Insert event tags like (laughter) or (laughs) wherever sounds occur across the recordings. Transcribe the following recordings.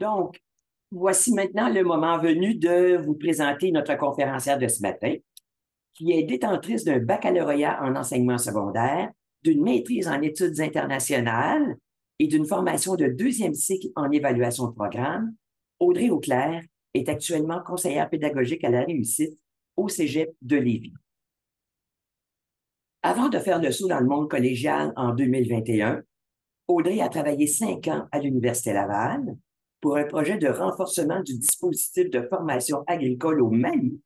Donc, voici maintenant le moment venu de vous présenter notre conférencière de ce matin, qui est détentrice d'un baccalauréat en enseignement secondaire, d'une maîtrise en études internationales et d'une formation de deuxième cycle en évaluation de programme. Audrey Auclair est actuellement conseillère pédagogique à la réussite au Cégep de Lévis. Avant de faire le saut dans le monde collégial en 2021, Audrey a travaillé cinq ans à l'Université Laval, pour un projet de renforcement du dispositif de formation agricole au Mali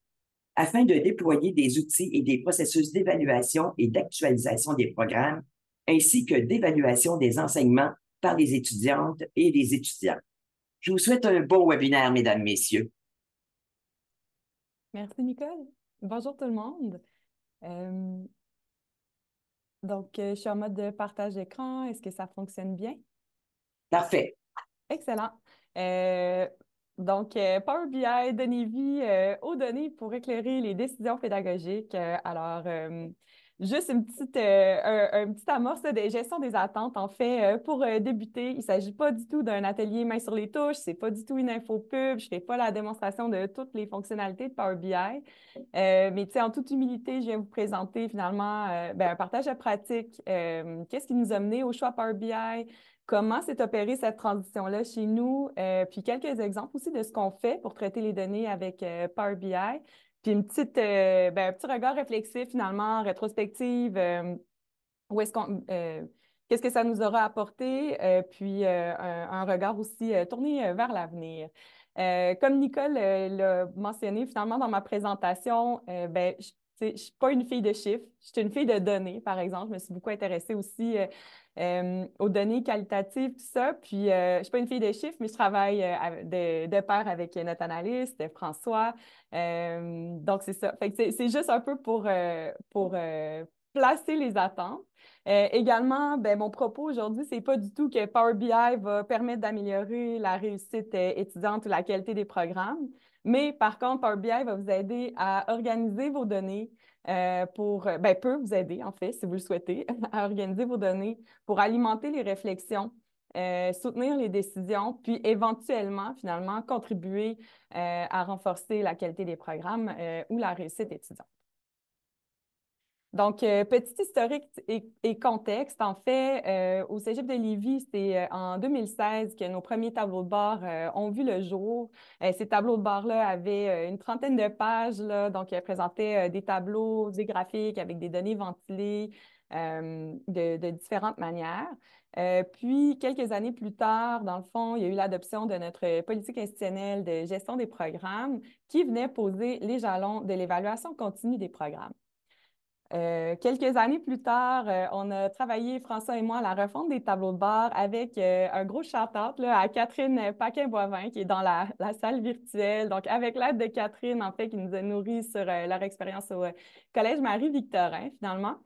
afin de déployer des outils et des processus d'évaluation et d'actualisation des programmes, ainsi que d'évaluation des enseignements par les étudiantes et les étudiants. Je vous souhaite un bon webinaire, mesdames, messieurs. Merci, Nicole. Bonjour tout le monde. Euh, donc, je suis en mode de partage d'écran. Est-ce que ça fonctionne bien? Parfait. Excellent. Euh, donc, Power BI, donnez-vie aux données pour éclairer les décisions pédagogiques. Euh, alors, euh, juste une petite, un, petit amorce de gestion des attentes. En fait, pour débuter, il ne s'agit pas du tout d'un atelier main sur les touches, c'est pas du tout une info pub, je ne fais pas la démonstration de toutes les fonctionnalités de Power BI. mais en toute humilité, je viens vous présenter finalement ben, un partage de pratique, qu'est-ce qui nous a mené au choix Power BI, Comment s'est opérée cette transition-là chez nous? Euh, puis quelques exemples aussi de ce qu'on fait pour traiter les données avec euh, Power BI. Puis une petite, euh, ben, un petit regard réflexif finalement, rétrospective. où est-ce qu'on, qu'est-ce que ça nous aura apporté? puis un, regard aussi tourné vers l'avenir. comme Nicole l'a mentionné finalement dans ma présentation, ben, je ne suis pas une fille de chiffres, je suis une fille de données, par exemple. Je me suis beaucoup intéressée aussi euh, aux données qualitatives, tout ça. Puis, euh, je ne suis pas une fille des chiffres, mais je travaille euh, de, pair avec notre analyste, François. donc, c'est ça. c'est juste un peu pour, pour placer les attentes. également, ben, mon propos aujourd'hui, c'est pas du tout que Power BI va permettre d'améliorer la réussite étudiante ou la qualité des programmes, mais par contre, Power BI va vous aider à organiser vos données, euh, pour, euh, ben, peut vous aider, en fait, si vous le souhaitez, (laughs) à organiser vos données pour alimenter les réflexions, euh, soutenir les décisions, puis éventuellement, finalement, contribuer à renforcer la qualité des programmes ou la réussite étudiants. Donc, euh, petit historique et, contexte. En fait, euh, au Cégep de Lévis, c'est euh, en 2016 que nos premiers tableaux de bord ont vu le jour. ces tableaux de bord-là avaient une trentaine de pages, donc ils présentaient des tableaux, des graphiques avec des données ventilées de, de, différentes manières. puis, quelques années plus tard, dans le fond, il y a eu l'adoption de notre politique institutionnelle de gestion des programmes qui venait poser les jalons de l'évaluation continue des programmes. Euh, quelques années plus tard, euh, on a travaillé, François et moi, à la refonte des tableaux de bord avec euh, un gros shout-out à Catherine Paquin-Boivin, qui est dans la, salle virtuelle. Donc, avec l'aide de Catherine, en fait, qui nous a nourris sur leur expérience au Collège Marie-Victorin, finalement,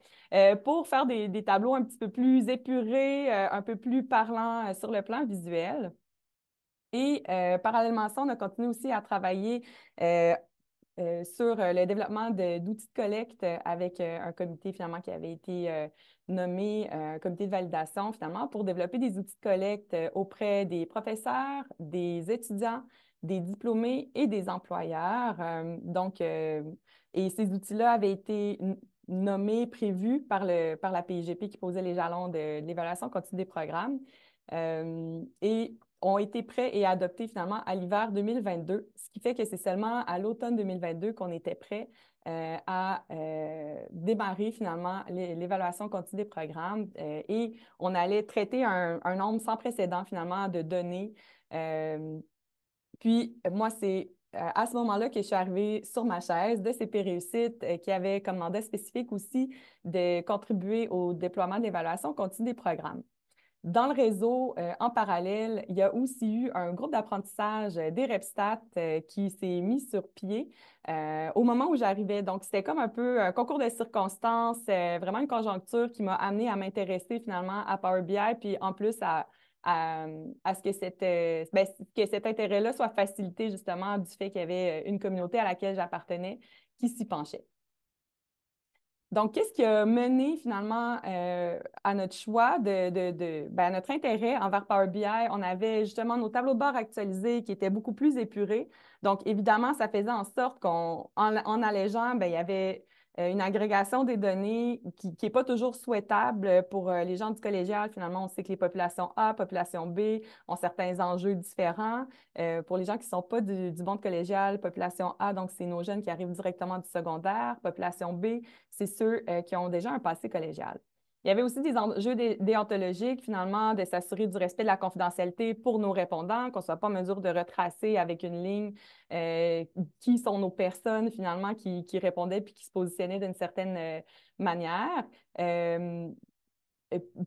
pour faire des, tableaux un petit peu plus épurés, un peu plus parlants sur le plan visuel. Et parallèlement à ça, on a continué aussi à travailler euh, euh, sur euh, le développement d'outils de, collecte euh, avec un comité finalement qui avait été nommé, un comité de validation finalement, pour développer des outils de collecte auprès des professeurs, des étudiants, des diplômés et des employeurs. donc, et ces outils-là avaient été nommés, prévus par, le, par la PIGP qui posait les jalons de, l'évaluation continue des programmes. et ont été prêts et adoptés finalement à l'hiver 2022, ce qui fait que c'est seulement à l'automne 2022 qu'on était prêt euh, à euh, démarrer finalement l'évaluation continue des programmes euh, et on allait traiter un, nombre sans précédent finalement de données. puis moi, c'est à ce moment-là que je suis arrivée sur ma chaise de CP Réussite qui avait comme mandat spécifique aussi de contribuer au déploiement de l'évaluation continue des programmes. Dans le réseau, euh, en parallèle, il y a aussi eu un groupe d'apprentissage euh, des Repstat euh, qui s'est mis sur pied au moment où j'arrivais. Donc, c'était comme un peu un concours de circonstances, vraiment une conjoncture qui m'a amené à m'intéresser finalement à Power BI, puis en plus à, ce que, ben, que cet intérêt-là soit facilité justement du fait qu'il y avait une communauté à laquelle j'appartenais qui s'y penchait. Donc, qu'est-ce qui a mené finalement euh, à notre choix, de, de, à ben, notre intérêt envers Power BI? On avait justement nos tableaux de bord actualisés qui étaient beaucoup plus épurés. Donc, évidemment, ça faisait en sorte qu'en allégeant, ben, il y avait euh, une agrégation des données qui n'est pas toujours souhaitable pour euh, les gens du collégial. Finalement, on sait que les populations A, population B ont certains enjeux différents. Euh, pour les gens qui ne sont pas du, monde collégial, population A, donc c'est nos jeunes qui arrivent directement du secondaire. Population B, c'est ceux qui ont déjà un passé collégial. Il y avait aussi des enjeux déontologiques, finalement, de s'assurer du respect de la confidentialité pour nos répondants, qu'on ne soit pas en mesure de retracer avec une ligne euh, qui sont nos personnes, finalement, qui, qui répondaient puis qui se positionnaient d'une certaine euh, manière. Euh,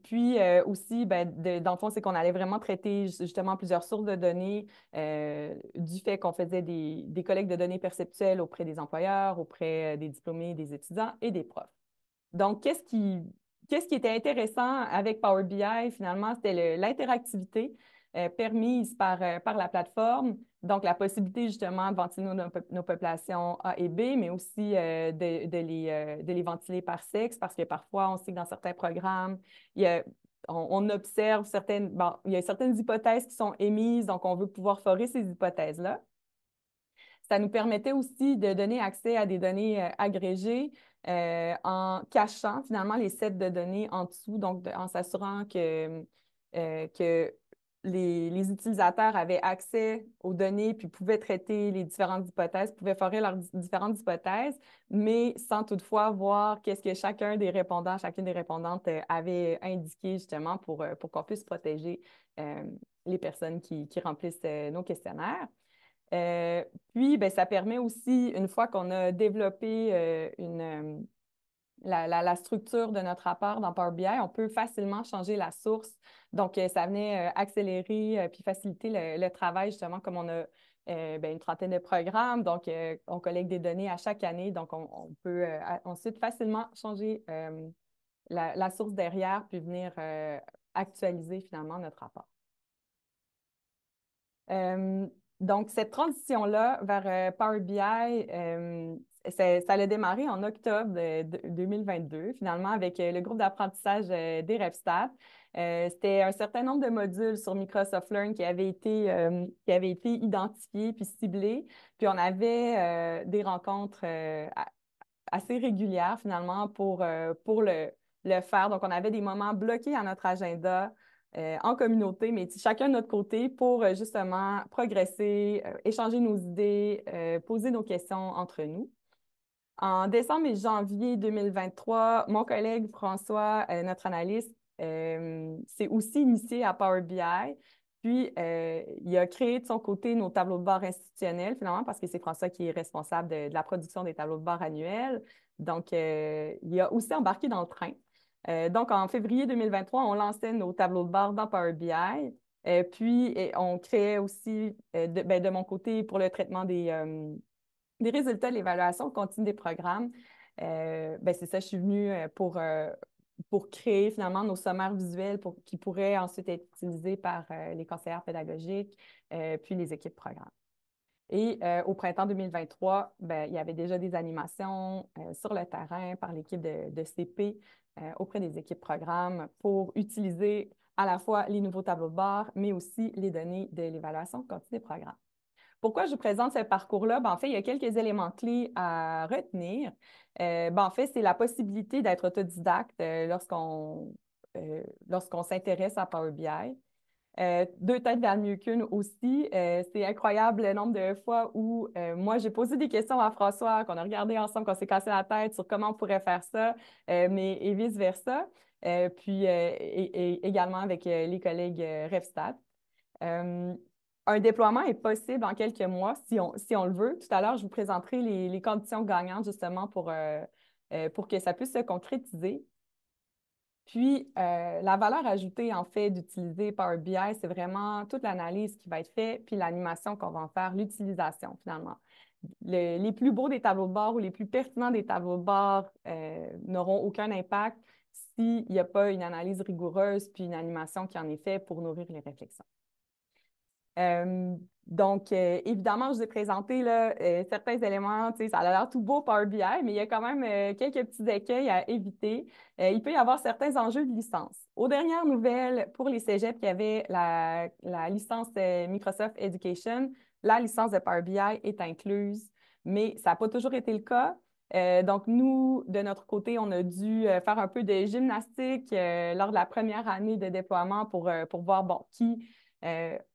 puis aussi, ben, dans le fond, c'est qu'on allait vraiment traiter justement plusieurs sources de données du fait qu'on faisait des, des, collectes de données perceptuelles auprès des employeurs, auprès des diplômés, des étudiants et des profs. Donc, qu'est-ce qui, qu'est-ce qui était intéressant avec Power BI, finalement, c'était l'interactivité euh, permise par, euh, par la plateforme. Donc, la possibilité justement de ventiler nos, populations A et B, mais aussi euh, de, de, les, de, les, ventiler par sexe, parce que parfois, on sait que dans certains programmes, il y a, on, observe certaines, il y a certaines hypothèses qui sont émises, donc on veut pouvoir forer ces hypothèses-là. Ça nous permettait aussi de donner accès à des données euh, agrégées euh, en cachant finalement les sets de données en dessous, donc en s'assurant que, euh, les, utilisateurs avaient accès aux données puis pouvaient traiter les différentes hypothèses, pouvaient forer leurs différentes hypothèses, mais sans toutefois voir qu'est-ce que chacun des répondants, chacune des répondantes avait indiqué justement pour, qu'on puisse protéger les personnes qui remplissent nos questionnaires. Euh, puis, ben, ça permet aussi, une fois qu'on a développé euh, une, euh, la, structure de notre rapport dans Power BI, on peut facilement changer la source. Donc, ça venait accélérer puis faciliter le, travail, justement, comme on a ben, une trentaine de programmes. Donc, on collecte des données à chaque année. Donc, on, peut ensuite facilement changer la, la, source derrière puis venir actualiser finalement notre rapport. Donc, cette transition-là vers euh, Power BI, ça, euh, ça, a démarré en octobre 2022, finalement, avec euh, le groupe d'apprentissage des revstats. c'était un certain nombre de modules sur Microsoft Learn qui avaient été, qui été identifiés puis ciblés. Puis on avait des rencontres assez régulières, finalement, pour, pour le, le faire. Donc, on avait des moments bloqués à notre agenda euh, en communauté, mais chacun de notre côté pour euh, justement progresser, euh, échanger nos idées, poser nos questions entre nous. En décembre et janvier 2023, mon collègue François, notre analyste, s'est aussi initié à Power BI. Puis, il a créé de son côté nos tableaux de bord institutionnels, finalement, parce que c'est François qui est responsable de, la production des tableaux de bord annuels. Donc, il a aussi embarqué dans le train. Euh, donc, en février 2023, on lançait nos tableaux de bord dans Power BI. Euh, puis, on créait aussi, euh, ben, de, mon côté, pour le traitement des, résultats de l'évaluation continue des programmes, ben, c'est ça, je suis venue pour, pour créer finalement nos sommaires visuels qui pourraient ensuite être utilisés par les conseillères pédagogiques, puis les équipes programmes. Et euh, au printemps 2023, ben, il y avait déjà des animations euh, sur le terrain par l'équipe de, CP euh, auprès des équipes programmes pour utiliser à la fois les nouveaux tableaux de bord, mais aussi les données de l'évaluation continue des programmes. Pourquoi je vous présente ce parcours-là? Ben, en fait, il y a quelques éléments clés à retenir. Ben, en fait, c'est la possibilité d'être autodidacte lorsqu'on lorsqu'on s'intéresse à Power BI. Euh, deux têtes valent mieux qu'une aussi. Euh, c'est incroyable le nombre de fois où euh, moi, j'ai posé des questions à François, qu'on a regardé ensemble, qu'on s'est cassé la tête sur comment on pourrait faire ça, mais et vice-versa. puis et, également avec les collègues Revstat. un déploiement est possible en quelques mois si on, si on le veut. Tout à l'heure, je vous présenterai les, les conditions gagnantes justement pour, pour que ça puisse se concrétiser. Puis, euh, la valeur ajoutée, en fait, d'utiliser Power BI, c'est vraiment toute l'analyse qui va être faite, puis l'animation qu'on va en faire, l'utilisation, finalement. les plus beaux des tableaux de bord ou les plus pertinents des tableaux de bord euh, n'auront aucun impact s'il n'y a pas une analyse rigoureuse puis une animation qui en est faite pour nourrir les réflexions donc, euh, évidemment, je vous ai présenté là, euh, certains éléments. Ça a l'air tout beau Power BI, mais il y a quand même euh, quelques petits écueils à éviter. il peut y avoir certains enjeux de licence. Aux dernières nouvelles, pour les cégeps, qui avaient la, licence Microsoft Education. La licence de Power BI est incluse, mais ça n'a pas toujours été le cas. donc, nous, de notre côté, on a dû faire un peu de gymnastique lors de la première année de déploiement pour, pour voir bon, qui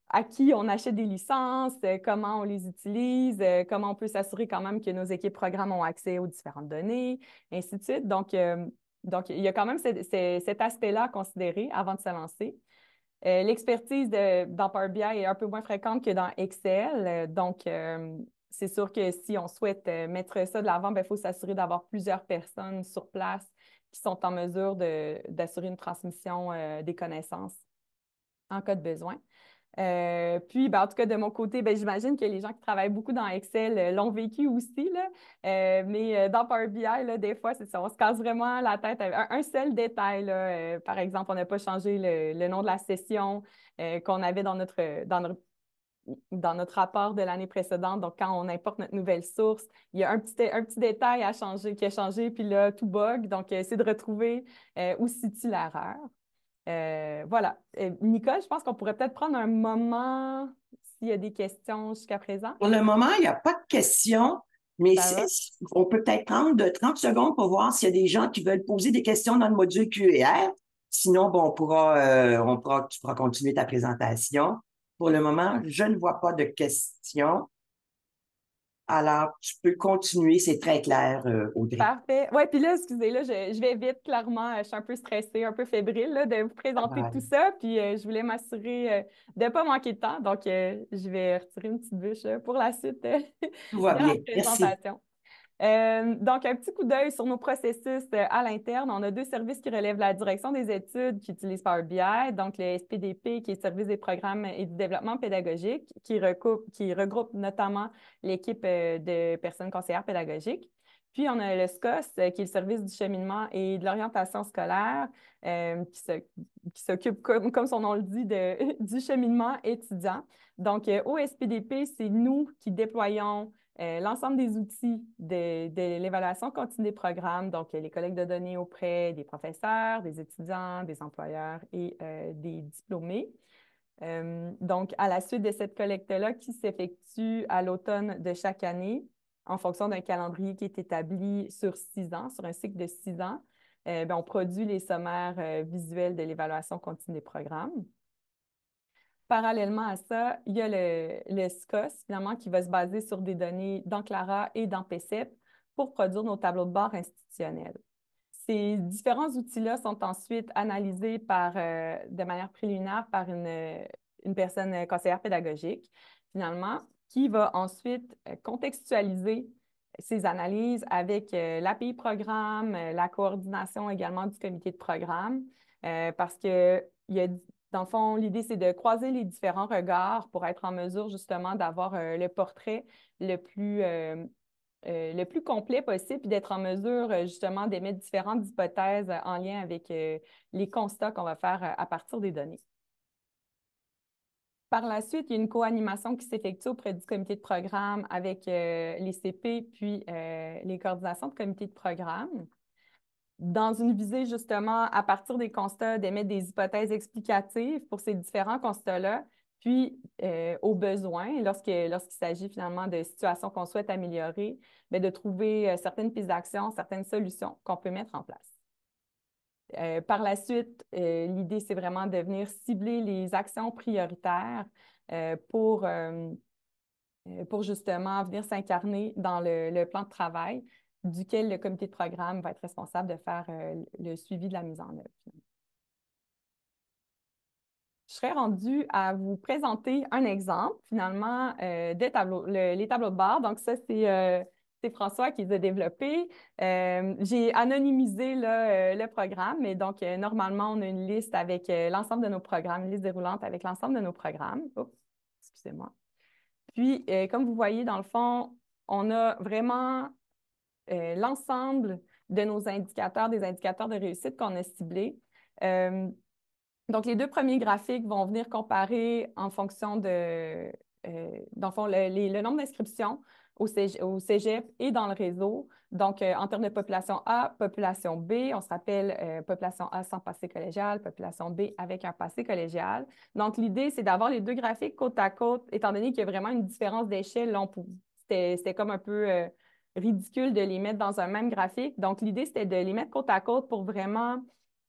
à qui on achète des licences, euh, comment on les utilise, euh, comment on peut s'assurer quand même que nos équipes programmes ont accès aux différentes données, ainsi de suite. Donc, euh, il y a quand même cet aspect-là à considérer avant de se lancer. L'expertise dans Power BI est un peu moins fréquente que dans Excel. Donc, c'est sûr que si on souhaite mettre ça de l'avant, il ben, faut s'assurer d'avoir plusieurs personnes sur place qui sont en mesure d'assurer une transmission des connaissances en cas de besoin. Euh, puis, ben, en tout cas, de mon côté, ben, j'imagine que les gens qui travaillent beaucoup dans Excel euh, l'ont vécu aussi. Là. Euh, mais dans Power BI, là, des fois, c'est ça, on se casse vraiment la tête avec un, seul détail. par exemple, on n'a pas changé le, nom de la session qu'on avait dans notre, dans notre dans notre rapport de l'année précédente. Donc, quand on importe notre nouvelle source, il y a un petit, un petit détail à changer, qui a changé, puis là, tout bug. Donc, c'est de retrouver où se situe l'erreur. Euh, voilà. Euh, Nicole, je pense qu'on pourrait peut-être prendre un moment s'il y a des questions jusqu'à présent. Pour le moment, il n'y a pas de questions, mais on peut peut-être prendre de 30 secondes pour voir s'il y a des gens qui veulent poser des questions dans le module QR. Sinon, bon, on pourra, euh, on pourra, tu pourras continuer ta présentation. Pour le moment, je ne vois pas de questions. Alors, tu peux continuer, c'est très clair, euh, Audrey. Parfait. Oui, puis là, excusez, là, je, vais vite, clairement. Je suis un peu stressée, un peu fébrile de vous présenter tout ça. Puis euh, je voulais m'assurer euh, de ne pas manquer de temps. Donc, je vais retirer une petite bûche pour la suite (laughs) de la présentation. Euh, donc, un petit coup d'œil sur nos processus euh, à l'interne. On a deux services qui relèvent la direction des études qui utilisent Power BI, donc le SPDP, qui est Service des programmes et du développement pédagogique, qui, regroupe notamment l'équipe euh, de personnes conseillères pédagogiques. Puis, on a le SCOS, qui est le service du cheminement et de l'orientation scolaire, qui s'occupe, comme, son nom le dit, (laughs) du cheminement étudiant. Donc, au SPDP, c'est nous qui déployons euh, l'ensemble des outils de, l'évaluation continue des programmes, donc euh, les collectes de données auprès des professeurs, des étudiants, des employeurs et euh, des diplômés. donc, à la suite de cette collecte-là qui s'effectue à l'automne de chaque année, en fonction d'un calendrier qui est établi sur six ans, sur un cycle de six ans, ben, on produit les sommaires visuels de l'évaluation continue des programmes. Parallèlement à ça, il y a le, SCOS, finalement, qui va se baser sur des données dans et dans pour produire nos tableaux de bord institutionnels. Ces différents outils-là sont ensuite analysés par, euh, de manière préliminaire par une, personne euh, conseillère pédagogique, finalement, qui va ensuite euh, contextualiser ces analyses avec l'API programme, la coordination également du comité de programme, parce qu'il y a dans le fond, l'idée, c'est de croiser les différents regards pour être en mesure justement d'avoir euh, le portrait le plus, euh, euh, le plus complet possible, puis d'être en mesure justement d'émettre différentes hypothèses en lien avec les constats qu'on va faire à partir des données. Par la suite, il y a une co-animation qui s'effectue auprès du comité de programme avec les CP puis les coordinations de comité de programme dans une visée justement à partir des constats d'émettre des hypothèses explicatives pour ces différents constats-là, puis aux euh, au besoin, lorsqu'il s'agit finalement de situations qu'on souhaite améliorer, ben, de trouver euh, certaines pistes d'action, certaines solutions qu'on peut mettre en place. Euh, par la suite, l'idée, c'est vraiment de venir cibler les actions prioritaires pour, justement venir s'incarner dans le plan de travail, duquel le comité de programme va être responsable de faire euh, le suivi de la mise en œuvre. Je serais rendue à vous présenter un exemple, finalement, euh, des tableaux, les tableaux de bord. Donc, ça, c'est euh, François qui les a développés. J'ai anonymisé le programme, mais donc, normalement, on a une liste avec l'ensemble de nos programmes, une liste déroulante avec l'ensemble de nos programmes. Oups, excusez-moi. Puis, comme vous voyez, dans le fond, on a vraiment euh, l'ensemble de nos indicateurs, des indicateurs de réussite qu'on a ciblés. Euh, donc, les deux premiers graphiques vont venir comparer en fonction de, euh, dans le fond, le, nombre d'inscriptions au, au, cégep et dans le réseau. Donc, en termes de population A, population B, on se rappelle population A sans passé collégial, population B avec un passé collégial. Donc, l'idée, c'est d'avoir les deux graphiques côte à côte, étant donné qu'il y a vraiment une différence d'échelle. C'était comme un peu ridicule de les mettre dans un même graphique. Donc, l'idée, c'était de les mettre côte à côte pour vraiment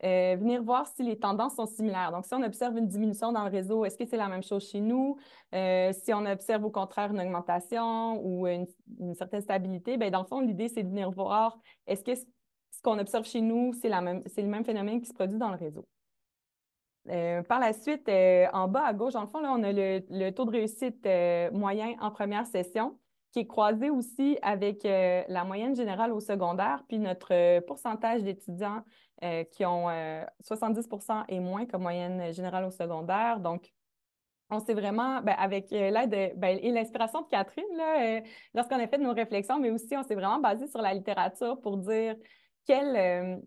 euh, venir voir si les tendances sont similaires. Donc, si on observe une diminution dans le réseau, est-ce que c'est la même chose chez nous? Euh, si on observe au contraire une augmentation ou une, certaine stabilité, bien, dans le fond, l'idée, c'est de venir voir est-ce que ce qu'on observe chez nous, c'est le même phénomène qui se produit dans le réseau. Euh, par la suite, en bas à gauche, dans le fond, là, on a le taux de réussite moyen en première session qui est croisée aussi avec euh, la moyenne générale au secondaire, puis notre euh, pourcentage d'étudiants euh, qui ont 70 et moins comme moyenne générale au secondaire. Donc, on s'est vraiment, ben, avec l'aide ben, et l'inspiration de Catherine, là, lorsqu'on a fait nos réflexions, mais aussi on s'est vraiment basé sur la littérature pour dire quelles,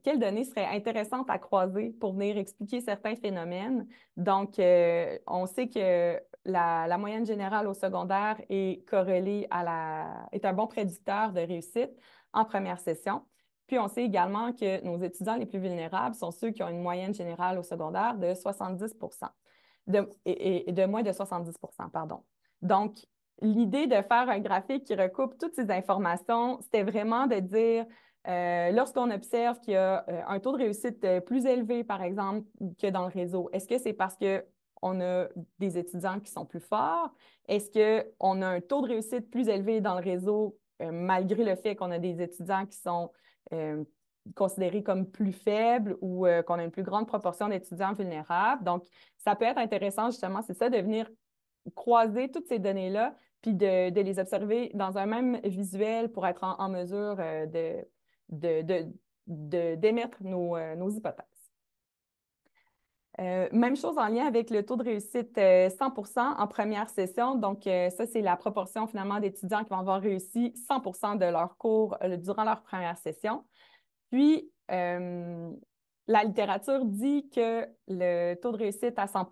euh, données seraient intéressantes à croiser pour venir expliquer certains phénomènes. Donc, euh, on sait que la, moyenne générale au secondaire est corrélée à la, est un bon prédicteur de réussite en première session. Puis, on sait également que nos étudiants les plus vulnérables sont ceux qui ont une moyenne générale au secondaire de 70 de, et de moins de 70 pardon. Donc, l'idée de faire un graphique qui recoupe toutes ces informations, c'était vraiment de dire euh, lorsqu'on observe qu'il y a euh, un taux de réussite euh, plus élevé, par exemple, que dans le réseau, est-ce que c'est parce qu'on a des étudiants qui sont plus forts? Est-ce qu'on a un taux de réussite plus élevé dans le réseau malgré le fait qu'on a des étudiants qui sont considérés comme plus faibles ou qu'on a une plus grande proportion d'étudiants vulnérables? Donc, ça peut être intéressant justement, c'est ça, de venir croiser toutes ces données-là puis de, les observer dans un même visuel pour être en mesure de d'émettre de, d'émettre nos, euh, hypothèses. Euh, même chose en lien avec le taux de réussite 100 euh, en première session. Donc, ça, c'est la proportion finalement d'étudiants qui vont avoir réussi 100 de leur cours durant leur première session. Puis, la littérature dit que le taux de réussite à 100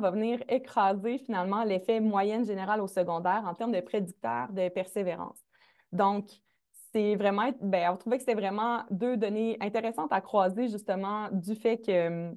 va venir écraser finalement l'effet moyenne générale au secondaire en termes de prédicteur de persévérance. Donc, c'est vraiment, ben, on trouvait que c'était vraiment deux données intéressantes à croiser justement du fait que,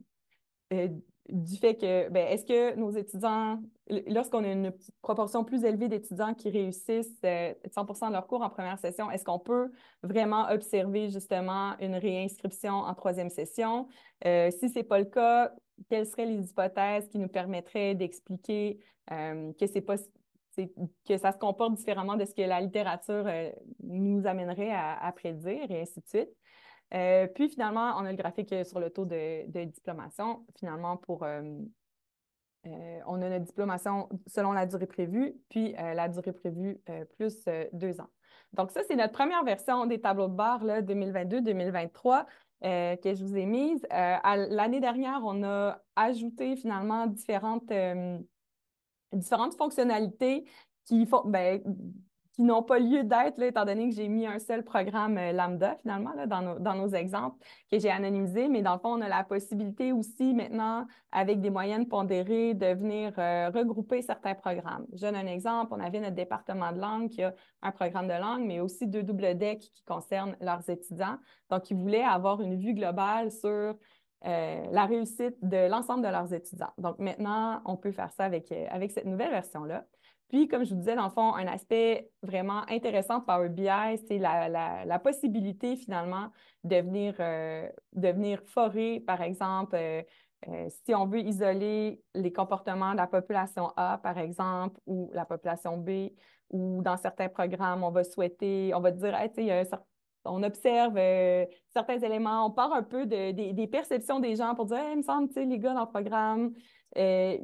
euh, du fait que, ben, est-ce que nos étudiants, lorsqu'on a une proportion plus élevée d'étudiants qui réussissent 100% euh, de leur cours en première session, est-ce qu'on peut vraiment observer justement une réinscription en troisième session? Euh, si ce n'est pas le cas, quelles seraient les hypothèses qui nous permettraient d'expliquer que c'est possible? c'est que ça se comporte différemment de ce que la littérature euh, nous amènerait à, prédire et ainsi de suite. Euh, puis finalement, on a le graphique euh, sur le taux de, diplomation. Finalement, pour on a notre diplomation selon la durée prévue, puis la durée prévue plus deux ans. Donc ça, c'est notre première version des tableaux de barre 2022-2023. que je vous ai mise. L'année dernière, on a ajouté finalement différentes, différentes fonctionnalités qui font, ben, qui n'ont pas lieu d'être, étant donné que j'ai mis un seul programme euh, lambda, finalement, là, dans, nos, dans, nos, exemples, que j'ai anonymisé. Mais dans le fond, on a la possibilité aussi, maintenant, avec des moyennes pondérées, de venir euh, regrouper certains programmes. Je donne un exemple. On avait notre département de langue qui a un programme de langue, mais aussi deux double decks qui concernent leurs étudiants. Donc, ils voulaient avoir une vue globale sur euh, la réussite de l'ensemble de leurs étudiants. Donc maintenant, on peut faire ça avec, euh, avec cette nouvelle version-là. Puis, comme je vous disais, dans le fond, un aspect vraiment intéressant de Power BI, c'est la, la, la, possibilité finalement de venir, euh, de forer, par exemple, si on veut isoler les comportements de la population A, par exemple, ou la population B, ou dans certains programmes, on va souhaiter, on va dire, il y a un certain on observe euh, certains éléments, on part un peu des, perceptions des gens pour dire il me semble, tu les gars dans le programme, euh,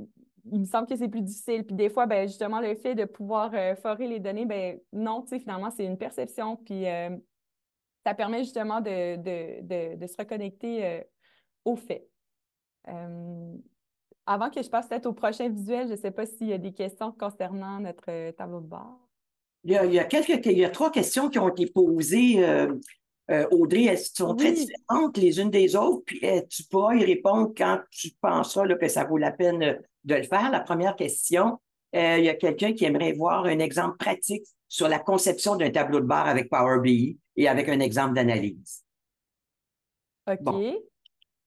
il me semble que c'est plus difficile. Puis des fois, ben, justement, le fait de pouvoir euh, forer les données, ben non, finalement, c'est une perception. Puis ça permet justement de, de se reconnecter aux faits. avant que je passe peut-être au prochain visuel, je ne sais pas s'il y a des questions concernant notre tableau de bord il y a, quelques, trois questions qui ont été posées. Euh, euh, Audrey, elles sont très différentes les unes des autres, puis euh, tu pourras y répondre quand tu penseras là, que ça vaut la peine de le faire. La première question, il y a quelqu'un qui aimerait voir un exemple pratique sur la conception d'un tableau de barre avec Power BI et avec un exemple d'analyse. OK.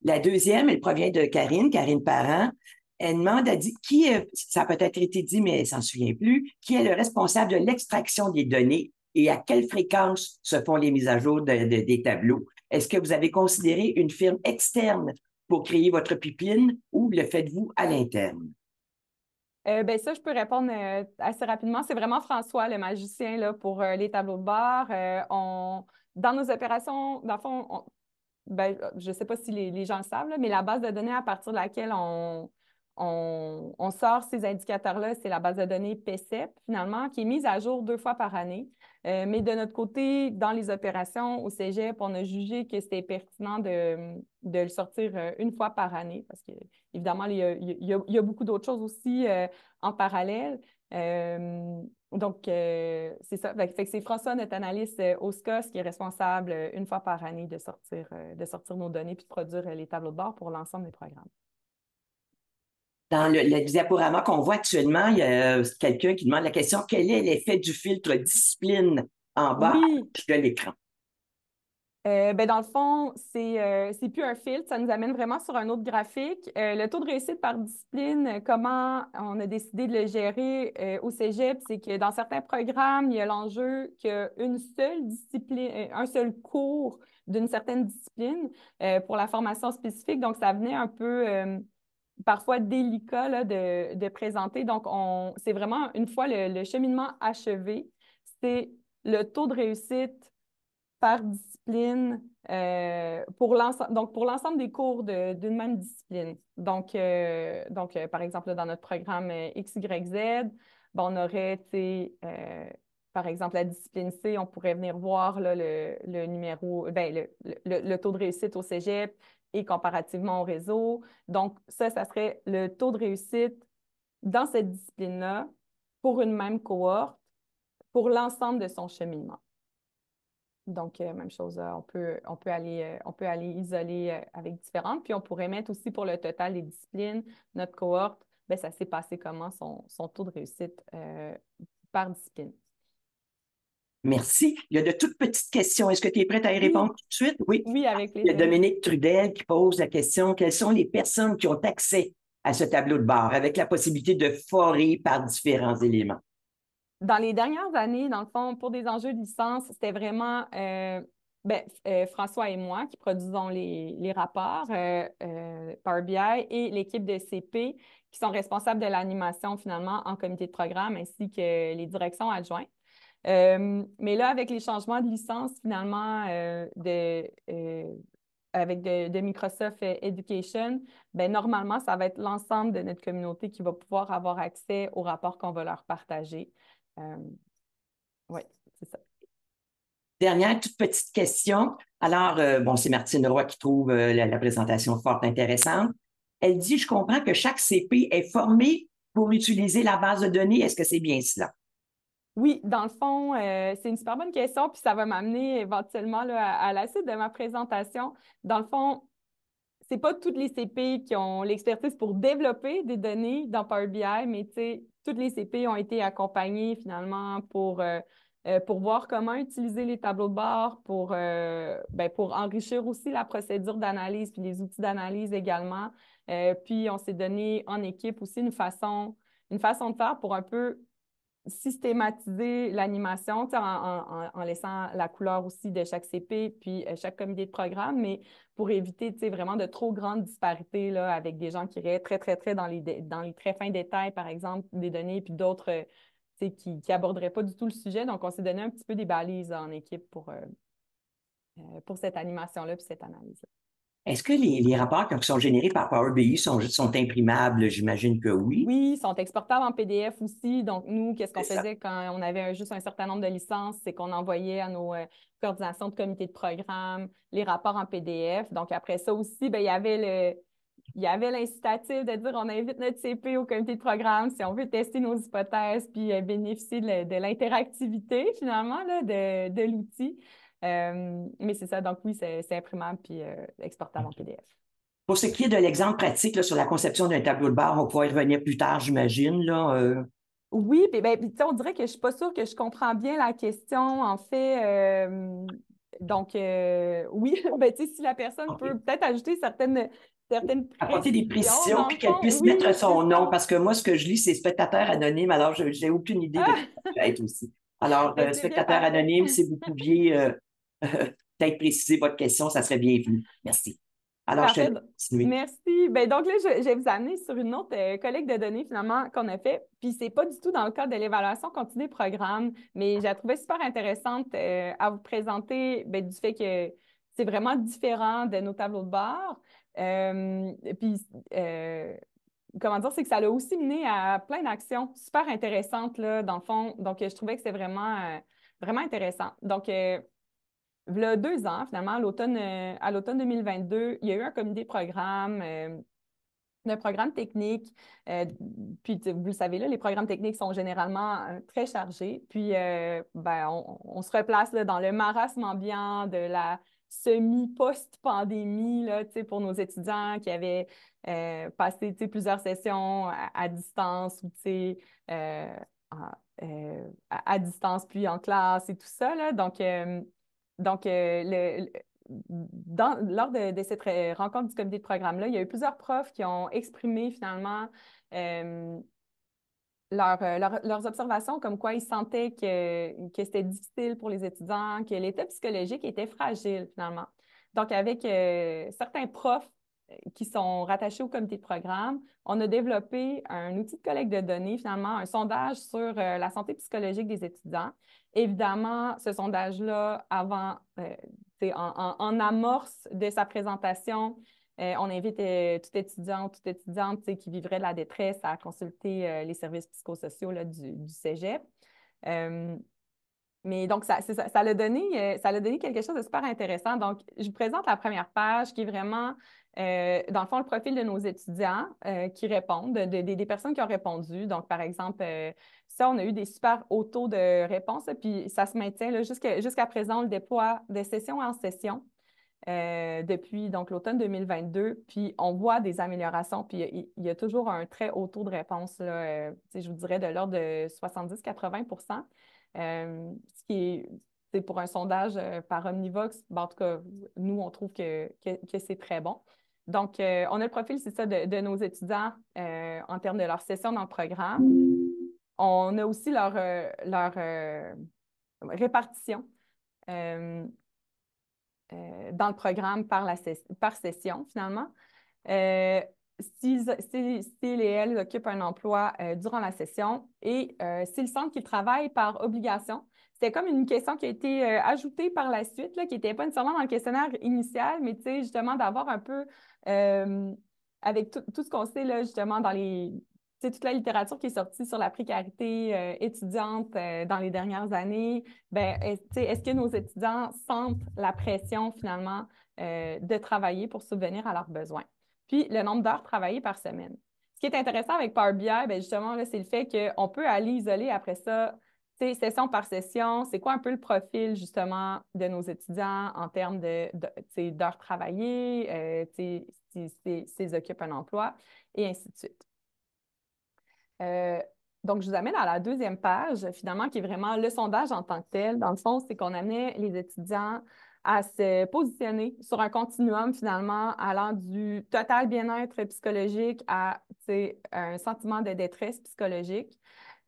La deuxième, elle provient de Karine, Karine Parent elle demande, à dit, qui est, ça a peut-être été dit, mais elle s'en souvient plus, qui est le responsable de l'extraction des données et à quelle fréquence se font les mises à jour des tableaux? Est-ce que vous avez considéré une firme externe pour créer votre pipeline ou le faites-vous à l'interne? Euh, ben ça, je peux répondre euh, assez rapidement. C'est vraiment François, le magicien, là, pour euh, les tableaux de bord. on, dans nos opérations, dans le fond, ben, je ne sais pas si les, gens le savent, mais la base de données à partir de laquelle on, on, sort ces indicateurs-là, c'est la base de données PCEP, e finalement, qui est mise à jour deux fois par année. Euh, mais de notre côté, dans les opérations au cégep, on a jugé que c'était pertinent de, le sortir euh, une fois par année parce que, évidemment, il y a, beaucoup d'autres choses aussi euh, en parallèle. donc, c'est ça. Fait, c'est François, notre analyste au SCOS, qui est responsable une fois par année de sortir, de sortir nos données puis de produire les tableaux de bord pour l'ensemble des programmes dans le, diaporama qu'on voit actuellement, il y a euh, quelqu'un qui demande la question quel est l'effet du filtre discipline en bas de l'écran? Euh, ben, dans le fond, c'est n'est euh, plus un filtre, ça nous amène vraiment sur un autre graphique. le taux de réussite par discipline, comment on a décidé de le gérer au Cégep, c'est que dans certains programmes, il y a l'enjeu qu'une seule discipline, un seul cours d'une certaine discipline pour la formation spécifique. Donc, ça venait un peu parfois délicat de, présenter. Donc, c'est vraiment, une fois le, cheminement achevé, c'est le taux de réussite par discipline euh, pour l'ensemble des cours d'une même discipline. Donc, euh, donc euh, par exemple, dans notre programme XYZ, ben, on aurait, par exemple, la discipline C, on pourrait venir voir le, numéro, ben, le, taux de réussite au cégep, et comparativement au réseau. Donc, ça, ça serait le taux de réussite dans cette discipline-là pour une même cohorte pour l'ensemble de son cheminement. Donc, euh, même chose, euh, on, peut, on, peut aller, euh, on peut aller isoler avec différentes. Puis, on pourrait mettre aussi pour le total des disciplines, notre cohorte, ben, ça s'est passé comment son, taux de réussite par discipline. Merci. Il y a de toutes petites questions. Est-ce que tu es prête à y répondre tout de suite? Oui. Oui, avec Il y a Dominique Trudel qui pose la question quelles sont les personnes qui ont accès à ce tableau de bord avec la possibilité de forer par différents éléments? Dans les dernières années, dans le fond, pour des enjeux de licence, c'était vraiment euh, ben, euh, François et moi qui produisons les, rapports euh, par BI et l'équipe de CP qui sont responsables de l'animation finalement en comité de programme ainsi que les directions adjointes. Euh, mais là, avec les changements de licence, finalement, euh, de, euh, avec de, Microsoft Education, ben, normalement, ça va être l'ensemble de notre communauté qui va pouvoir avoir accès aux rapports qu'on va leur partager. oui, c'est ça. Dernière toute petite question. Alors, bon, c'est Martine Roy qui trouve la, la présentation fort intéressante. Elle dit, je comprends que chaque CP est formé pour utiliser la base de données. Est-ce que c'est bien cela? Oui, dans le fond, euh, c'est une super bonne question, puis ça va m'amener éventuellement à, la suite de ma présentation. Dans le fond, c'est pas toutes les CP qui ont l'expertise pour développer des données dans Power BI, mais toutes les CP ont été accompagnées finalement pour euh, euh, pour voir comment utiliser les tableaux de bord, pour, ben, pour enrichir aussi la procédure d'analyse, puis les outils d'analyse également. puis on s'est donné en équipe aussi une façon, une façon de faire pour un peu systématiser l'animation en, laissant la couleur aussi de chaque CP puis euh, chaque comité de programme, mais pour éviter vraiment de trop grandes disparités là, avec des gens qui iraient très, très, très dans les, dans les très fins détails, par exemple, des données, puis d'autres euh, qui n'aborderaient pas du tout le sujet. Donc, on s'est donné un petit peu des balises en équipe pour, euh, pour cette animation-là puis cette analyse. -là. Est-ce que les, rapports qui sont générés par Power BI sont, imprimables? J'imagine que oui. Oui, ils sont exportables en PDF aussi. Donc, nous, qu'est-ce qu'on faisait quand on avait juste un certain nombre de licences? C'est qu'on envoyait à nos euh, coordinations de comités de programme les rapports en PDF. Donc, après ça aussi, ben, il y avait le, il y avait l'incitatif de dire on invite notre CP au comité de programme si on veut tester nos hypothèses puis euh, bénéficier de, l'interactivité finalement de l'outil. Euh, mais c'est ça, donc oui, c'est imprimable puis euh, exportable en PDF. Pour ce qui est de l'exemple pratique sur la conception d'un tableau de bord, on pourrait y revenir plus tard, j'imagine. Euh. Oui, ben, ben, puis ben, on dirait que je ne suis pas sûre que je comprends bien la question. En fait, donc oui, (laughs) ben, si la personne peut peut-être ajouter certaines, certaines apporter des précisions puis qu'elle puisse mettre son nom parce que moi ce que je lis c'est spectateur anonyme alors je n'ai aucune idée de ah! qui peut être aussi alors (laughs) ben, spectateur anonyme si vous pouviez (laughs) peut-être préciser votre question, ça serait bienvenu. Merci. Alors, je Merci. Ben, donc là, je, vais vous amener sur une autre euh, collecte de données finalement qu'on a fait. Puis c'est pas du tout dans le cadre de l'évaluation continue des programmes, mais j'ai trouvé super intéressante euh, à vous présenter ben, du fait que c'est vraiment différent de nos tableaux de bord. Euh, puis comment dire, c'est que ça l'a aussi mené à plein d'actions super intéressantes là, dans le fond. Donc, je trouvais que c'est vraiment, vraiment intéressant. Donc, il y a deux ans, finalement, à l'automne, 2022, euh, il y a eu un comité programme euh, programme technique. Euh, puis, vous le savez, là, les programmes techniques sont généralement euh, très chargés. Puis, ben, on, se replace dans le marasme ambiant de la semi-post-pandémie pour nos étudiants qui avaient passé plusieurs sessions à, distance ou à, distance puis en classe et tout ça. Là. Donc, donc, euh, le, dans, lors de, cette euh, rencontre du comité de programme-là, il y a eu plusieurs profs qui ont exprimé finalement euh, leur, leurs observations comme quoi ils sentaient que, que c'était difficile pour les étudiants, que l'état psychologique était fragile finalement. Donc, avec certains profs qui sont rattachés au comité de programme, on a développé un outil de collecte de données, finalement, un sondage sur euh, la santé psychologique des étudiants. Évidemment, ce sondage-là, avant, euh, en, en, amorce de sa présentation, euh, on invite tout étudiant ou toute étudiante qui vivrait de la détresse à consulter les services psychosociaux du, du, cégep. mais donc, ça, ça, ça a donné quelque chose de super intéressant. Donc, je vous présente la première page qui est vraiment euh, dans le fond, le profil de nos étudiants euh, qui répondent, des personnes qui ont répondu. Donc, par exemple, ça, euh, on a eu des super hauts taux de réponse, puis ça se maintient jusqu'à présent, le déploie de session en session. depuis l'automne 2022, puis on voit des améliorations, puis il y, a toujours un très haut taux de réponse, je vous dirais de l'ordre de 70-80 ce qui est pour un sondage par Omnivox. Ben, en tout cas, nous, on trouve que c'est très bon. Donc, euh, on a le profil, c'est ça, de, nos étudiants euh, en termes de leur session dans le programme. On a aussi leur, euh, répartition dans le programme par, par session, finalement. S'ils si, et elles occupent un emploi durant la session et s'ils sentent qu'ils travaillent par obligation, c'était comme une question qui a été ajoutée par la suite, qui n'était pas nécessairement dans le questionnaire initial, mais justement d'avoir un peu euh, avec tout, ce qu'on sait, là, justement, dans les, toute la littérature qui est sortie sur la précarité euh, étudiante euh, dans les dernières années, ben, est-ce que nos étudiants sentent la pression finalement de travailler pour subvenir à leurs besoins? Puis le nombre d'heures travaillées par semaine. Ce qui est intéressant avec Power BI, ben, justement, c'est le fait qu'on peut aller isoler après ça session par session, c'est quoi un peu le profil justement de nos étudiants en termes de, de d'heures travaillées, euh, s'ils occupent un emploi, et ainsi de suite. Euh, donc, je vous amène à la deuxième page, finalement, qui est vraiment le sondage en tant que tel. Dans le fond, c'est qu'on amenait les étudiants à se positionner sur un continuum, finalement, allant du total bien-être psychologique à un sentiment de détresse psychologique.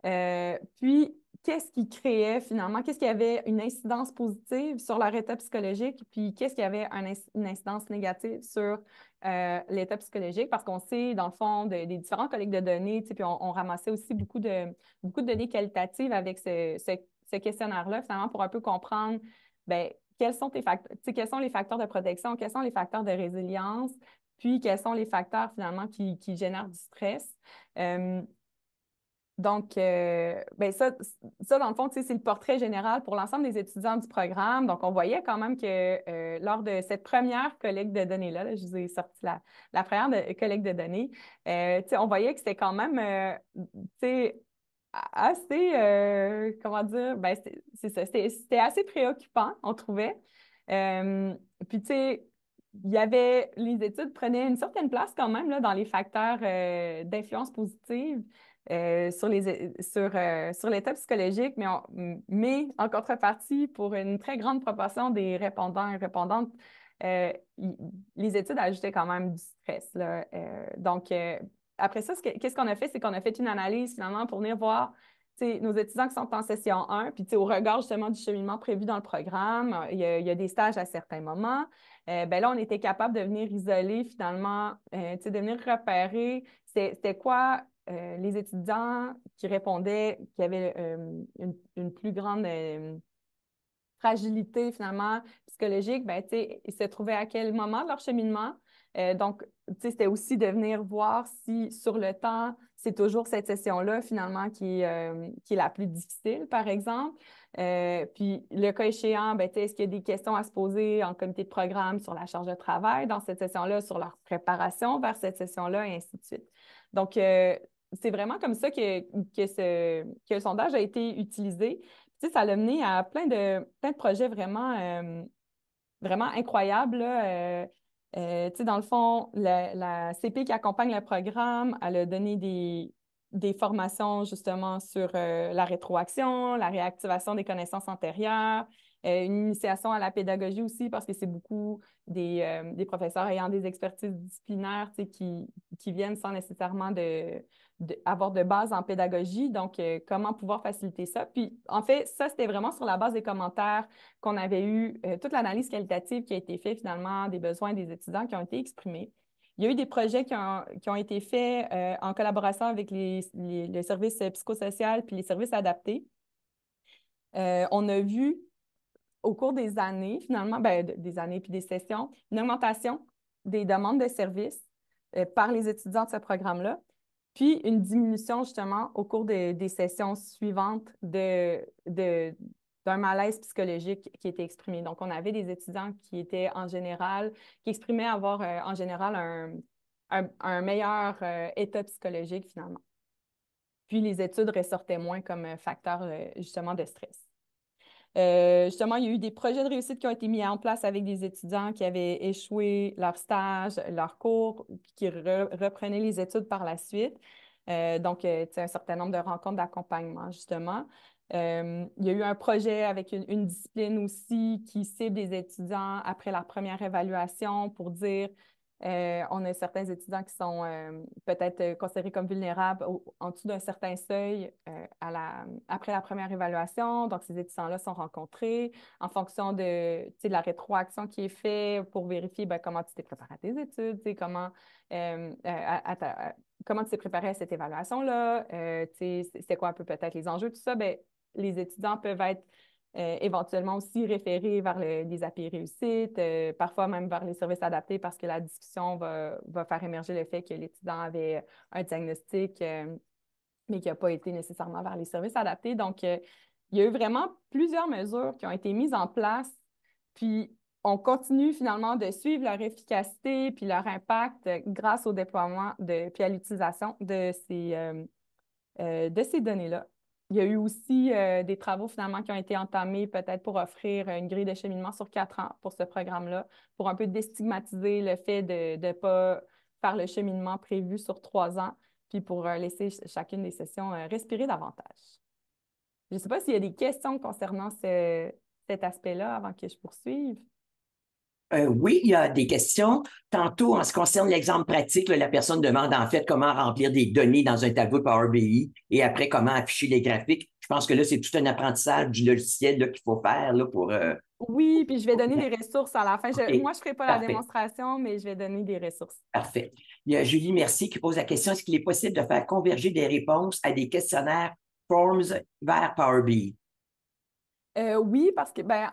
Euh, puis, qu'est-ce qui créait finalement, qu'est-ce qui avait une incidence positive sur leur état psychologique, puis qu'est-ce qui avait une incidence négative sur euh, l'état psychologique, parce qu'on sait, dans le fond, des différents collègues de données, puis on, ramassait aussi beaucoup de, beaucoup de données qualitatives avec ce, questionnaire-là, finalement, pour un peu comprendre, ben, quels sont, les facteurs de protection, quels sont les facteurs de résilience, puis quels sont les facteurs finalement qui, génèrent du stress. Euh, donc, euh, ben ça, ça, dans le fond, c'est le portrait général pour l'ensemble des étudiants du programme. Donc, on voyait quand même que euh, lors de cette première collecte de données-là, je vous ai sorti la, la première collecte de données, euh, on voyait que c'était quand même assez, comment dire, ben c'était assez préoccupant, on trouvait. puis, tu sais, il y avait, les études prenaient une certaine place quand même là, dans les facteurs d'influence positive. Euh, sur, les, sur, euh, sur l'état psychologique, mais, mais en contrepartie, pour une très grande proportion des répondants et répondantes, euh, les études ajoutaient quand même du stress. Là. donc, après ça, qu'est-ce qu'on a fait? C'est qu'on a fait une analyse finalement pour venir voir nos étudiants qui sont en session 1, puis au regard justement du cheminement prévu dans le programme, il y a, des stages à certains moments. ben là, on était capable de venir isoler finalement, de venir repérer c'était quoi euh, les étudiants qui répondaient, qui avaient euh, une, plus grande euh, fragilité finalement psychologique, ben, ils se trouvaient à quel moment de leur cheminement. donc, c'était aussi de venir voir si sur le temps, c'est toujours cette session-là finalement qui, qui est la plus difficile, par exemple. puis, le cas échéant, ben, est-ce qu'il y a des questions à se poser en comité de programme sur la charge de travail dans cette session-là, sur leur préparation vers cette session-là, et ainsi de suite. Donc, c'est vraiment comme ça que, que, ce, que le sondage a été utilisé. Tu sais, ça l'a mené à plein de, plein de projets vraiment, euh, vraiment incroyables. Euh, euh, tu sais, dans le fond, la, CP qui accompagne le programme, elle a donné des, des formations justement sur la rétroaction, la réactivation des connaissances antérieures, une initiation à la pédagogie aussi, parce que c'est beaucoup des, des, professeurs ayant des expertises disciplinaires qui, qui viennent sans nécessairement de, avoir de base en pédagogie, donc euh, comment pouvoir faciliter ça. Puis, en fait, ça, c'était vraiment sur la base des commentaires qu'on avait eu, euh, toute l'analyse qualitative qui a été faite finalement des besoins des étudiants qui ont été exprimés. Il y a eu des projets qui ont, été faits euh, en collaboration avec les, les, le service psychosocial puis les services adaptés. on a vu au cours des années, finalement, ben, des années puis des sessions, une augmentation des demandes de services par les étudiants de ce programme-là puis une diminution justement au cours des sessions suivantes de, d'un malaise psychologique qui était exprimé. Donc, on avait des étudiants qui étaient en général, qui exprimaient avoir euh, en général un, meilleur euh, état psychologique finalement. Puis les études ressortaient moins comme euh, facteur justement de stress. Euh, justement, il y a eu des projets de réussite qui ont été mis en place avec des étudiants qui avaient échoué leur stage, leur cours, qui reprenaient les études par la suite. Euh, donc, c'est euh, un certain nombre de rencontres d'accompagnement, justement. il y a eu un projet avec une, une, discipline aussi qui cible les étudiants après la première évaluation pour dire euh, on a certains étudiants qui sont euh, peut-être euh, considérés comme vulnérables en dessous d'un certain seuil après la première évaluation. Donc, ces étudiants-là sont rencontrés en fonction de, de la rétroaction qui est faite pour vérifier ben, comment tu t'es préparé à tes études, comment, comment tu t'es préparé à cette évaluation-là, c'est quoi un peu peut-être les enjeux, tout ça. Ben, les étudiants peuvent être euh, éventuellement aussi référé vers les API réussite, euh, parfois même vers les services adaptés parce que la discussion va, faire émerger le fait que l'étudiant avait un diagnostic, euh, mais qui n'a pas été nécessairement vers les services adaptés. Donc, il y a eu vraiment plusieurs mesures qui ont été mises en place, puis on continue finalement de suivre leur efficacité puis leur impact grâce au déploiement de, puis à l'utilisation de ces données-là il y a eu aussi euh, des travaux finalement qui ont été entamés peut-être pour offrir une grille de cheminement sur quatre ans pour ce programme-là, pour un peu déstigmatiser le fait de ne pas faire le cheminement prévu sur trois ans, puis pour euh, laisser chacune des sessions euh, respirer davantage. Je ne sais pas s'il y a des questions concernant cet aspect-là avant que je poursuive. Euh, oui, il y a des questions. Tantôt, en ce qui concerne l'exemple pratique, la personne demande en fait comment remplir des données dans un tableau Power BI et après comment afficher les graphiques. Je pense que là, c'est tout un apprentissage du logiciel qu'il faut faire là, pour. Euh, oui, puis je vais donner des ressources à la fin. Moi, je ne ferai pas la démonstration, mais je vais donner des ressources. Parfait. Il y a Julie Merci qui pose la question est-ce qu'il est possible de faire converger des réponses à des questionnaires Forms vers Power BI? Euh, oui, parce que ben,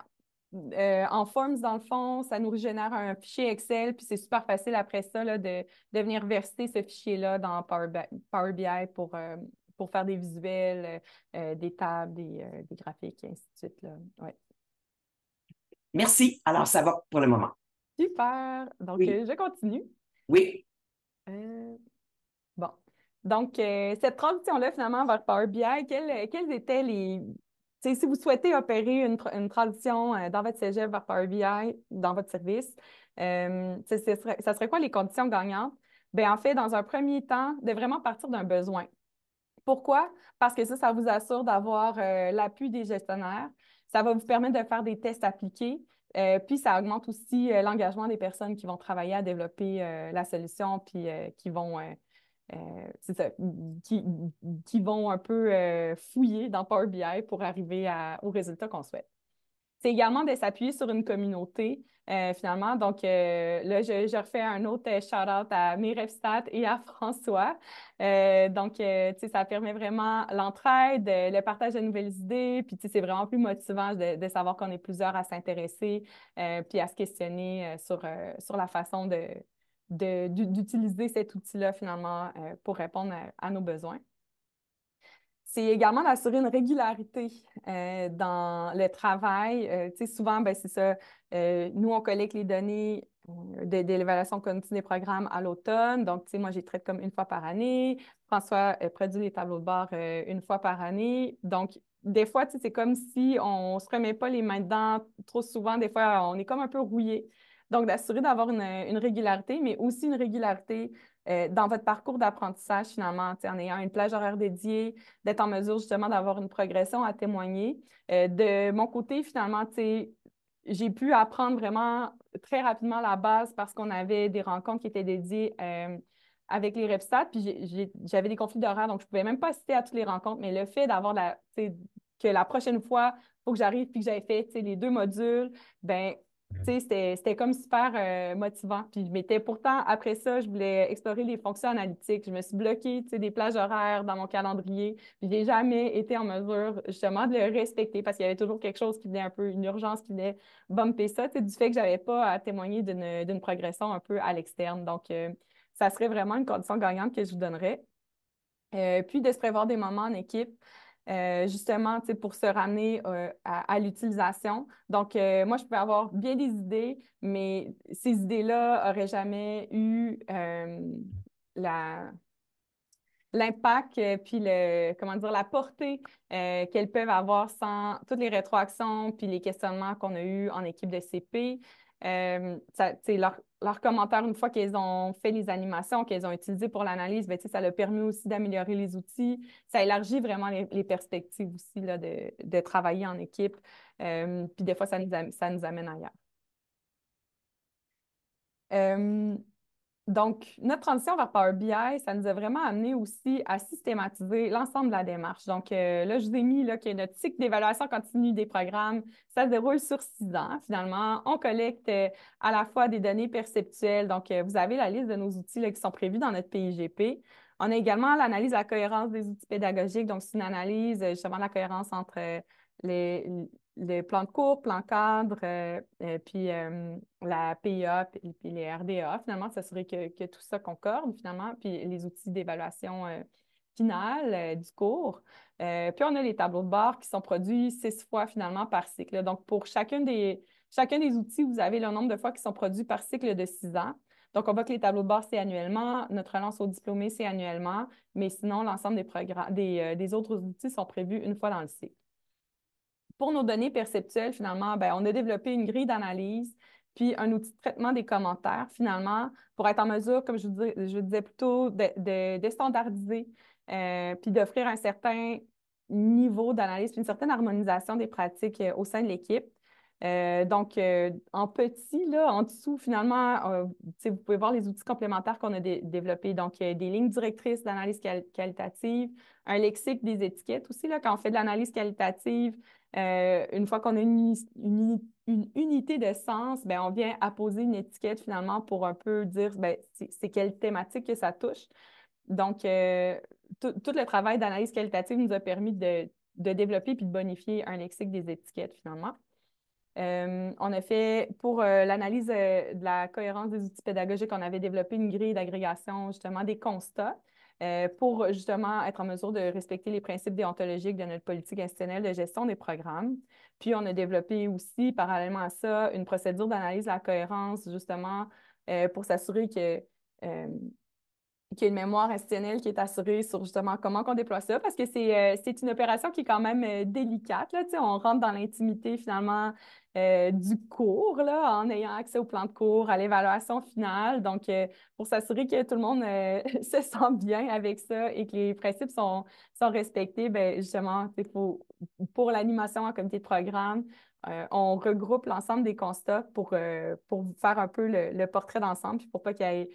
euh, en Forms, dans le fond, ça nous régénère un fichier Excel, puis c'est super facile après ça de, de, venir verser ce fichier-là dans Power BI, pour, euh, pour faire des visuels, euh, des tables, des, graphiques, et ainsi de suite. Là. Merci. Alors, ça va pour le moment. Super. Donc, je continue. Oui. bon. Donc, cette transition-là, finalement, vers Power BI, quelles, quelles étaient les, si vous souhaitez opérer une, transition euh, dans votre cégep vers Power BI, dans votre service, euh, ça, serait, quoi les conditions gagnantes? Bien, en fait, dans un premier temps, de vraiment partir d'un besoin. Pourquoi? Parce que ça, ça vous assure d'avoir euh, l'appui des gestionnaires. Ça va vous permettre de faire des tests appliqués. Euh, puis, ça augmente aussi l'engagement des personnes qui vont travailler à développer la solution puis qui vont euh, c'est qui, qui, vont un peu euh, fouiller dans Power BI pour arriver à, aux résultats qu'on souhaite c'est également de s'appuyer sur une communauté, euh, finalement. Donc, là, je, refais un autre shout-out à Mirefstat et à (laughs) François. donc, tu sais, ça permet vraiment l'entraide, le partage de nouvelles idées. Puis, tu sais, c'est vraiment plus motivant de, de savoir qu'on est plusieurs à s'intéresser puis à se questionner sur, sur la façon de, d'utiliser cet outil-là finalement euh, pour répondre à, nos besoins. C'est également d'assurer une régularité euh, dans le travail. Euh, souvent, ben, c'est ça, nous, on collecte les données de, évaluations l'évaluation continue des programmes à l'automne. Donc, tu sais, moi, j'y traite comme une fois par année. François produit les tableaux de bord une fois par année. Donc, des fois, c'est comme si on ne se remet pas les mains dedans trop souvent. Des fois, on est comme un peu rouillé. Donc, d'assurer d'avoir une, régularité, mais aussi une régularité euh, dans votre parcours d'apprentissage, finalement, en ayant une plage horaire dédiée, d'être en mesure justement d'avoir une progression à témoigner. Euh, de mon côté, finalement, j'ai pu apprendre vraiment très rapidement la base parce qu'on avait des rencontres qui étaient dédiées euh, avec les RepStats, puis j'avais des conflits d'horaire, donc je ne pouvais même pas assister à toutes les rencontres, mais le fait d'avoir la, que la prochaine fois, il faut que j'arrive puis que j'avais fait les deux modules, ben c'était comme super euh, motivant. mais pourtant, après ça, je voulais explorer les fonctions analytiques. Je me suis bloquée des plages horaires dans mon calendrier. je n'ai jamais été en mesure, justement, de le respecter parce qu'il y avait toujours quelque chose qui venait un peu, une urgence qui venait bumper ça, du fait que je n'avais pas à témoigner d'une progression un peu à l'externe. Donc, euh, ça serait vraiment une condition gagnante que je vous donnerais. Euh, puis de se prévoir des moments en équipe. Euh, justement, pour se ramener euh, à, l'utilisation. Donc, euh, moi, je peux avoir bien des idées, mais ces idées-là n'auraient jamais eu la l'impact puis le comment dire la portée qu'elles peuvent avoir sans toutes les rétroactions puis les questionnements qu'on a eus en équipe de CP euh, leur, leurs commentaires, une fois qu'ils ont fait les animations qu'ils ont utilisé pour l'analyse, ben, ça leur permet aussi d'améliorer les outils. Ça élargit vraiment les, perspectives aussi de, travailler en équipe. Euh, puis des fois, ça nous, amène ailleurs. Euh, donc, notre transition vers Power BI, ça nous a vraiment amené aussi à systématiser l'ensemble de la démarche. Donc, euh, là, je vous ai mis que notre cycle d'évaluation continue des programmes, ça se déroule sur six ans. Finalement, on collecte euh, à la fois des données perceptuelles. Donc, euh, vous avez la liste de nos outils qui sont prévus dans notre PIGP. On a également l'analyse de la cohérence des outils pédagogiques. Donc, c'est une analyse justement de la cohérence entre les, le plan de cours, plan cadre, euh, euh, puis euh, la PIA, puis, les RDA, finalement, s'assurer que, que, tout ça concorde, finalement, puis les outils d'évaluation finale du cours. puis on a les tableaux de bord qui sont produits six fois, finalement, par cycle. Donc, pour chacun des, chacun des outils, vous avez le nombre de fois qui sont produits par cycle de six ans. Donc, on voit que les tableaux de bord, c'est annuellement. Notre relance au diplômé, c'est annuellement. Mais sinon, l'ensemble des, des, des autres outils sont prévus une fois dans le cycle pour nos données perceptuelles, finalement, ben, on a développé une grille d'analyse puis un outil de traitement des commentaires, finalement, pour être en mesure, comme je, vous disais plutôt de, standardiser, euh, puis d'offrir un certain niveau d'analyse, une certaine harmonisation des pratiques euh, au sein de l'équipe. Euh, donc, en petit, là, en dessous, finalement, vous pouvez voir les outils complémentaires qu'on a développés. Donc, des lignes directrices d'analyse qualitative, un lexique des étiquettes aussi, là, quand on fait de l'analyse qualitative, euh, une fois qu'on a une, unité de sens, ben, on vient apposer une étiquette finalement pour un peu dire ben, c'est quelle thématique que ça touche. Donc, euh, tout le travail d'analyse qualitative nous a permis de, développer puis de bonifier un lexique des étiquettes finalement. Euh, on a fait, pour l'analyse de la cohérence des outils pédagogiques, on avait développé une grille d'agrégation justement des constats euh, pour justement être en mesure de respecter les principes déontologiques de notre politique institutionnelle de gestion des programmes. Puis, on a développé aussi, parallèlement à ça, une procédure d'analyse de la cohérence, justement, euh, pour s'assurer que euh, qu'il y a une mémoire institutionnelle qui est assurée sur justement comment on déploie ça, parce que c'est une opération qui est quand même délicate. Là, on rentre dans l'intimité finalement euh, du cours, là, en ayant accès au plan de cours, à l'évaluation finale. Donc, euh, pour s'assurer que tout le monde euh, (laughs) se sent bien avec ça et que les principes sont, sont respectés, ben, justement, pour l'animation en comité de programme, on regroupe l'ensemble des constats pour, pour faire un peu le, portrait d'ensemble, puis pour pas qu'il y ait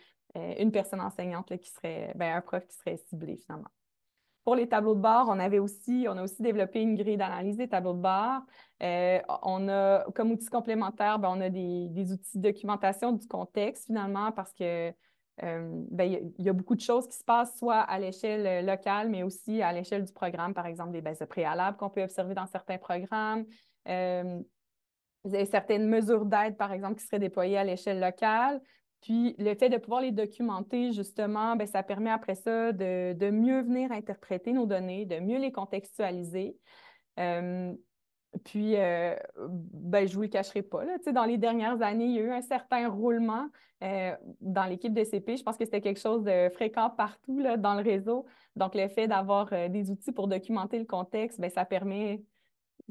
une personne enseignante qui serait, ben un prof qui serait ciblé finalement. Pour les tableaux de bord, on aussi, on a aussi développé une grille d'analyse des tableaux de bord. Euh, comme outil complémentaire, ben, on a des, outils de documentation du contexte finalement parce que euh, ben, il y, a beaucoup de choses qui se passent soit à l'échelle euh, locale, mais aussi à l'échelle du programme, par exemple des bases de préalables qu'on peut observer dans certains programmes. certaines mesures d'aide, par exemple, qui seraient déployées à l'échelle locale. Puis le fait de pouvoir les documenter, justement, bien, ça permet après ça de, mieux venir interpréter nos données, de mieux les contextualiser. Euh, puis, euh, ben, je ne vous le cacherai pas, là, dans les dernières années, il y a eu un certain roulement euh, dans l'équipe de CP. Je pense que c'était quelque chose de fréquent partout là, dans le réseau. Donc, le fait d'avoir des outils pour documenter le contexte, ben, ça permet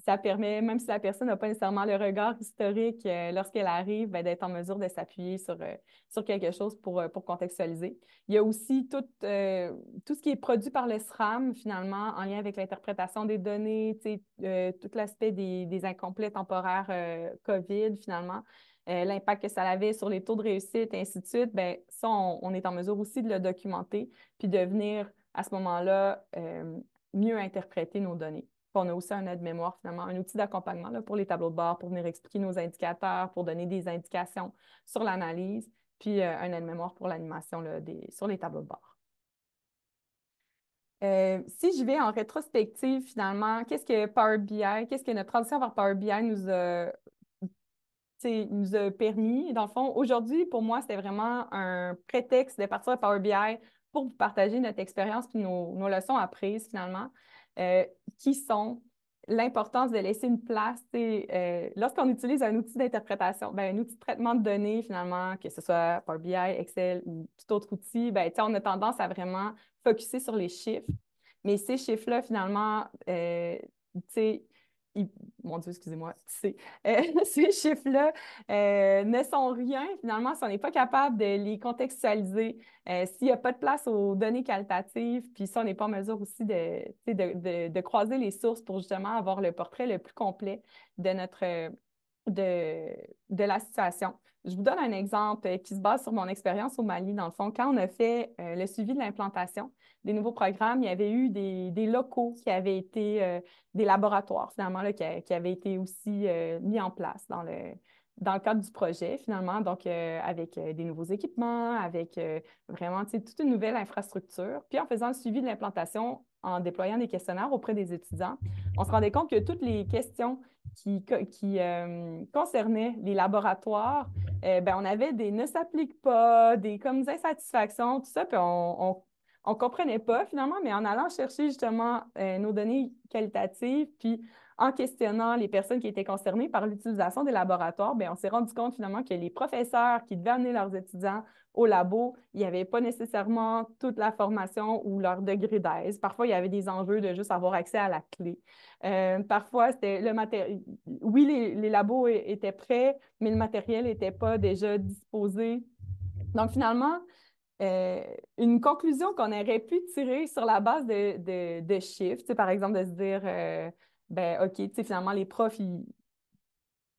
ça permet, même si la personne n'a pas nécessairement le regard historique euh, lorsqu'elle arrive, ben, d'être en mesure de s'appuyer sur, euh, sur quelque chose pour, euh, pour contextualiser. Il y a aussi tout, tout ce qui est produit par le SRAM, finalement, en lien avec l'interprétation des données, tout l'aspect des, des, incomplets temporaires COVID, finalement. l'impact que ça avait sur les taux de réussite, et ainsi de suite, ben, ça, on, est en mesure aussi de le documenter, puis de venir, à ce moment-là, mieux interpréter nos données on a aussi un aide-mémoire, finalement, un outil d'accompagnement pour les tableaux de bord, pour venir expliquer nos indicateurs, pour donner des indications sur l'analyse, puis euh, un aide-mémoire pour l'animation sur les tableaux de bord. Euh, si je vais en rétrospective, finalement, qu'est-ce que Power BI, qu'est-ce que notre transition vers Power BI nous a, nous a permis? Dans le fond, aujourd'hui, pour moi, c'était vraiment un prétexte de partir de Power BI pour vous partager notre expérience et nos, nos, leçons apprises, finalement. Euh, qui sont l'importance de laisser une place. Euh, lorsqu'on utilise un outil d'interprétation, ben, un outil de traitement de données, finalement, que ce soit Power BI, Excel ou tout autre outil, ben, on a tendance à vraiment focusser sur les chiffres. Mais ces chiffres-là, finalement, euh, ils, mon Dieu, excusez-moi, sais, euh, (laughs) ces chiffres-là euh, ne sont rien, finalement, si on n'est pas capable de les contextualiser, euh, s'il n'y a pas de place aux données qualitatives, puis si on n'est pas en mesure aussi de, croiser les sources pour justement avoir le portrait le plus complet de notre, de, de la situation. Je vous donne un exemple euh, qui se base sur mon expérience au Mali. Dans le fond, quand on a fait euh, le suivi de l'implantation des nouveaux programmes, il y avait eu des, locaux qui avaient été, euh, des laboratoires finalement, qui, avaient été aussi mis en place dans le, dans le cadre du projet finalement, donc avec des nouveaux équipements, avec vraiment toute une nouvelle infrastructure. Puis en faisant le suivi de l'implantation, en déployant des questionnaires auprès des étudiants, on se rendait compte que toutes les questions qui, concernaient euh, concernait les laboratoires, euh, ben, on avait des ne s'applique pas, des comme des insatisfactions, tout ça, puis on, on, comprenait pas finalement, mais en allant chercher justement euh, nos données qualitatives, puis en questionnant les personnes qui étaient concernées par l'utilisation des laboratoires, ben, on s'est rendu compte finalement que les professeurs qui devaient amener leurs étudiants au labo, il n'y avait pas nécessairement toute la formation ou leur degré d'aise. Parfois, il y avait des enjeux de juste avoir accès à la clé. Euh, parfois, c'était le matériel. Oui, les, labos étaient prêts, mais le matériel n'était pas déjà disposé. Donc, finalement, euh, une conclusion qu'on aurait pu tirer sur la base de, de, de chiffres, par exemple, de se dire, euh, ben, OK, finalement, les profs,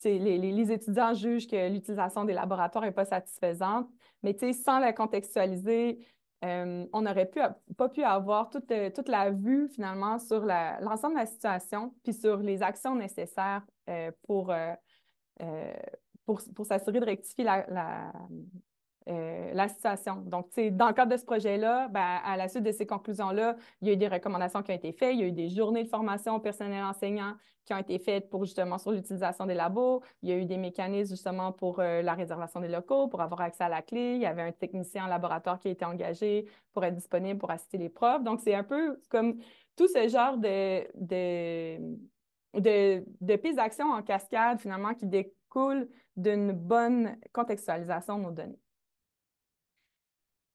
les, les, étudiants jugent que l'utilisation des laboratoires n'est pas satisfaisante. Mais tu sans la contextualiser, euh, on n'aurait pas pu avoir euh, toute, la vue finalement sur l'ensemble de la situation, puis sur les actions nécessaires euh, pour, pour, s'assurer de rectifier la, la, euh, la situation. Donc, dans le cadre de ce projet-là, ben, à la suite de ces conclusions-là, il y a eu des recommandations qui ont été faites, il y a eu des journées de formation au personnel enseignant qui ont été faites pour justement sur l'utilisation des labos, il y a eu des mécanismes justement pour euh, la réservation des locaux, pour avoir accès à la clé, il y avait un technicien en laboratoire qui a été engagé pour être disponible pour assister les profs. Donc, c'est un peu comme tout ce genre de, de, de, de pistes d'action en cascade finalement qui découlent d'une bonne contextualisation de nos données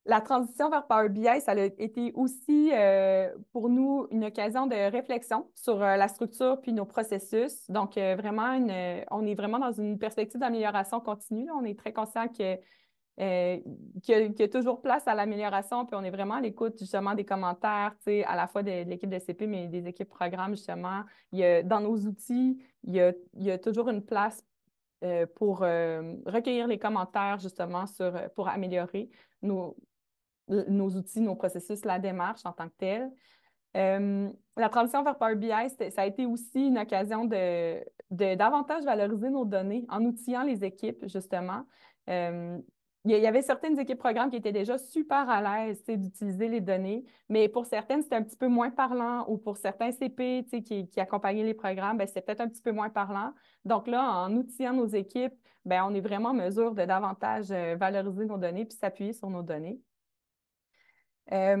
la transition vers Power BI, ça a été aussi euh, pour nous une occasion de réflexion sur euh, la structure puis nos processus. Donc, euh, vraiment, une, on est vraiment dans une perspective d'amélioration continue. On est très conscient que. qu'il y, a toujours place à l'amélioration, puis on est vraiment à l'écoute justement des commentaires, à la fois de, l'équipe de CP, mais des équipes programmes, justement. Il dans nos outils, il y, a, toujours une place pour recueillir les commentaires, justement, sur, pour améliorer nos, nos outils, nos processus, la démarche en tant que telle. Euh, la transition vers Power BI, ça a été aussi une occasion de, davantage valoriser nos données en outillant les équipes, justement. Euh, il y avait certaines équipes programmes qui étaient déjà super à l'aise d'utiliser les données, mais pour certaines, c'était un petit peu moins parlant ou pour certains CP qui, accompagnaient les programmes, ben, c'était peut-être un petit peu moins parlant. Donc là, en outillant nos équipes, ben, on est vraiment en mesure de davantage euh, valoriser nos données puis s'appuyer sur nos données ça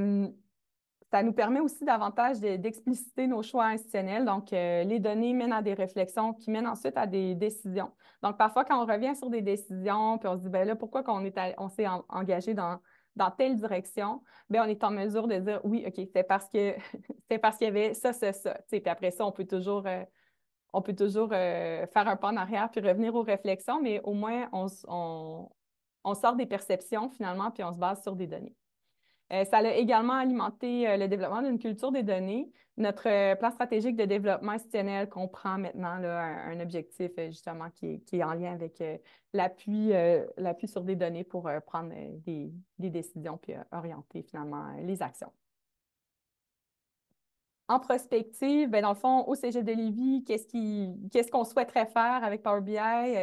nous permet aussi davantage d'expliciter nos choix institutionnels. Donc, euh, les données mènent à des réflexions qui mènent ensuite à des décisions. Donc, parfois, quand on revient sur des décisions, puis on se dit, ben là, pourquoi qu'on on s'est engagé dans, telle direction, ben on est en mesure de dire, oui, OK, c'est parce que (laughs) c'est parce qu'il y avait ça, ça, ça. puis après ça, on peut toujours, euh, on peut toujours euh, faire un pas en arrière puis revenir aux réflexions, mais au moins, on sort des perceptions finalement, puis on se base sur des données. Euh, ça a également alimenté euh, le développement d'une culture des données. Notre euh, plan stratégique de développement institutionnel comprend maintenant un, objectif justement qui est, en lien avec l'appui, sur des données pour prendre des, décisions et orienter finalement les actions. En prospective, ben, dans le fond, au CG de Lévis, qu'est-ce qu'on souhaiterait faire avec Power BI?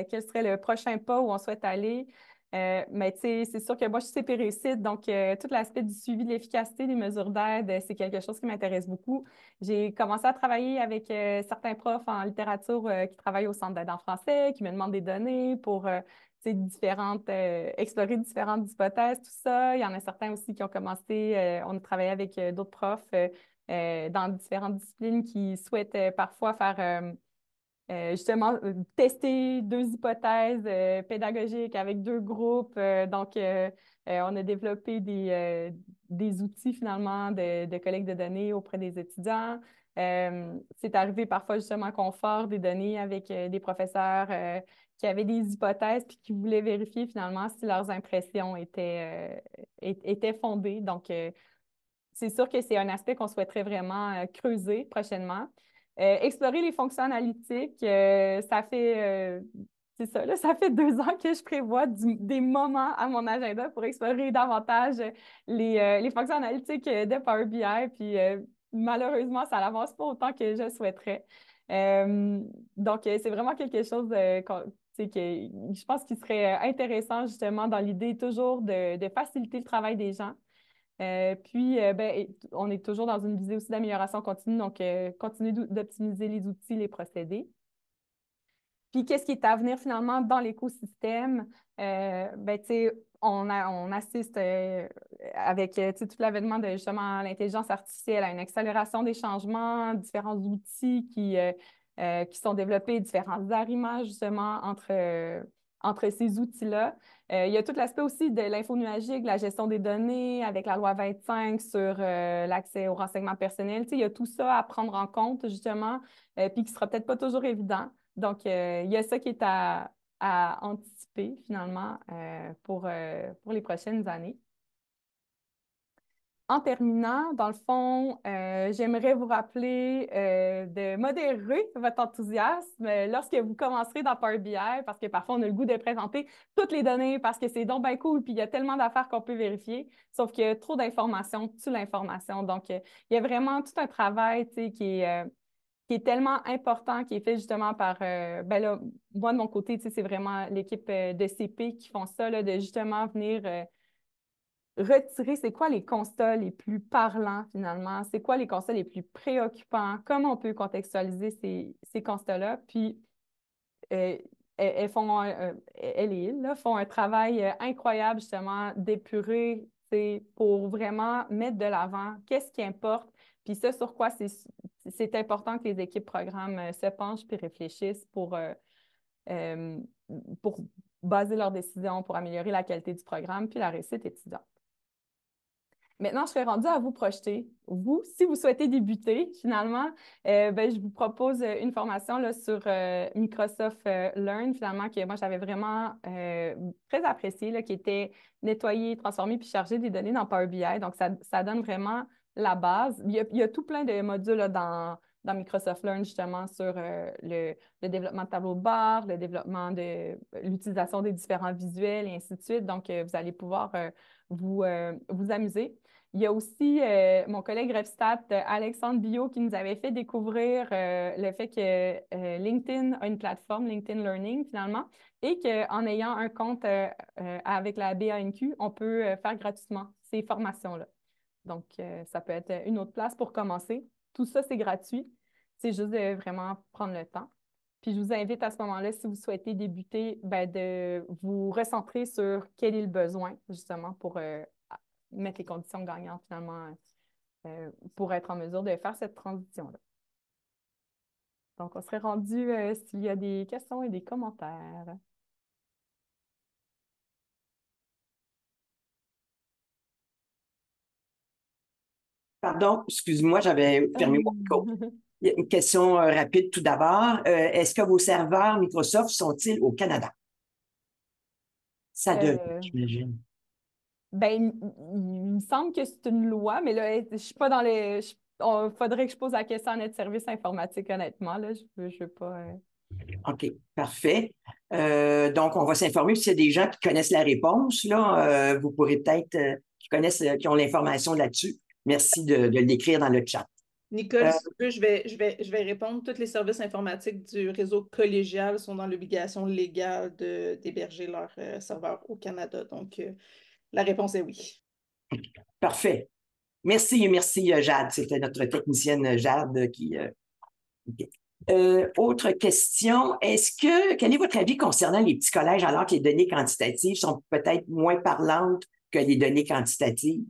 Quel serait le prochain pas où on souhaite aller? Euh, mais tu sais, c'est sûr que moi, je suis CP réussite, donc euh, tout l'aspect du suivi de l'efficacité des mesures d'aide, euh, c'est quelque chose qui m'intéresse beaucoup. J'ai commencé à travailler avec certains profs en littérature qui travaillent au centre d'aide en français, qui me demandent des données pour différentes, explorer différentes hypothèses, tout ça. Il y en a certains aussi qui ont commencé, on a travaillé avec d'autres profs dans différentes disciplines qui souhaitent parfois faire euh, justement euh, tester deux hypothèses euh, pédagogiques avec deux groupes. donc, on a développé des, des outils finalement de, collecte de données auprès des étudiants. C'est arrivé parfois justement qu'on fort des données avec des professeurs qui avaient des hypothèses puis qui voulaient vérifier finalement si leurs impressions étaient, étaient fondées. Donc, c'est sûr que c'est un aspect qu'on souhaiterait vraiment creuser prochainement. Euh, explorer les fonctions analytiques, euh, ça fait euh, ça, ça fait deux ans que je prévois des moments à mon agenda pour explorer davantage les, fonctions analytiques de Power BI. Puis malheureusement, ça n'avance pas autant que je souhaiterais. donc, c'est vraiment quelque chose que je pense qui serait intéressant justement dans l'idée toujours de faciliter le travail des gens. Euh, puis, euh, ben, on est toujours dans une visée aussi d'amélioration continue, donc euh, continuer d'optimiser les outils, les procédés. Puis, qu'est-ce qui est à venir finalement dans l'écosystème? ben, on, on assiste avec tout l'avènement de l'intelligence artificielle à une accélération des changements, différents outils qui, qui sont développés, différents arrimages justement entre entre ces outils-là. Euh, il y a tout l'aspect aussi de l'info nuagique, la gestion des données avec la loi 25 sur euh, l'accès aux renseignements personnels. Tu il y a tout ça à prendre en compte, justement, euh, puis qui sera peut-être pas toujours évident. Donc, il y a ça qui est à, à anticiper, finalement, pour, pour les prochaines années en terminant, dans le fond, euh, j'aimerais vous rappeler euh, de modérer votre enthousiasme euh, lorsque vous commencerez dans Power BI, parce que parfois on a le goût de présenter toutes les données parce que c'est donc bien cool, puis il y a tellement d'affaires qu'on peut vérifier, sauf qu'il y a trop d'informations, tout l'information. Donc, il y a vraiment tout un travail qui est, qui est tellement important, qui est fait justement par, ben moi de mon côté, c'est vraiment l'équipe de CP qui font ça, de justement venir retirer c'est quoi les constats les plus parlants finalement, c'est quoi les constats les plus préoccupants, comment on peut contextualiser ces, constats-là, puis euh, elles, font, et ils font un travail euh, incroyable justement d'épurer pour vraiment mettre de l'avant qu'est-ce qui importe, puis ce sur quoi c'est important que les équipes programmes euh, se penchent puis réfléchissent pour, pour baser leurs décisions, pour améliorer la qualité du programme puis la réussite étudiante. Maintenant, je serais rendue à vous projeter. Vous, si vous souhaitez débuter, finalement, euh, ben, je vous propose euh, une formation sur euh, Microsoft Learn, finalement, que moi, j'avais vraiment très apprécié, qui était nettoyer, transformer puis charger des données dans Power BI. Donc, ça, donne vraiment la base. Il y a, tout plein de modules dans, Microsoft Learn justement sur le, développement de tableau de le développement de l'utilisation des différents visuels et ainsi de suite. Donc, vous allez pouvoir vous, vous amuser. Il y a aussi euh, mon collègue Revstat, euh, Alexandre Bio, qui nous avait fait découvrir euh, le fait que LinkedIn a une plateforme, LinkedIn Learning finalement, et qu'en ayant un compte avec la BANQ, on peut faire gratuitement ces formations-là. Donc, ça peut être une autre place pour commencer. Tout ça, c'est gratuit. C'est juste de vraiment prendre le temps. Puis je vous invite à ce moment-là, si vous souhaitez débuter, ben, de vous recentrer sur quel est le besoin, justement, pour mettre les conditions gagnantes finalement euh, pour être en mesure de faire cette transition-là. Donc, on serait rendu euh, s'il y a des questions et des commentaires. Pardon, excuse-moi, j'avais fermé mon micro. (laughs) Une question euh, rapide tout d'abord. Est-ce que vos serveurs Microsoft sont-ils au Canada? Ça doit, j'imagine. Ben, il me semble que c'est une loi, mais là, je suis pas dans les. Il faudrait que je pose la question à notre service informatique, honnêtement. Là, je ne veux pas. Euh. OK, parfait. Euh, donc, on va s'informer. S'il y a des gens qui connaissent la réponse, là, euh, vous pourrez peut-être, qui connaissent, qui ont l'information là-dessus. Merci de, de l'écrire dans le chat. Nicole, si tu veux, je vais, je, vais, je vais répondre. Tous les services informatiques du réseau collégial sont dans l'obligation légale d'héberger leurs serveurs au Canada. Donc, la réponse est oui. Parfait. Merci, merci euh, Jade. C'était notre technicienne euh, Jade euh, qui. autre question, est-ce que quel est votre avis concernant les petits collèges alors que les données quantitatives sont peut-être moins parlantes que les données quantitatives?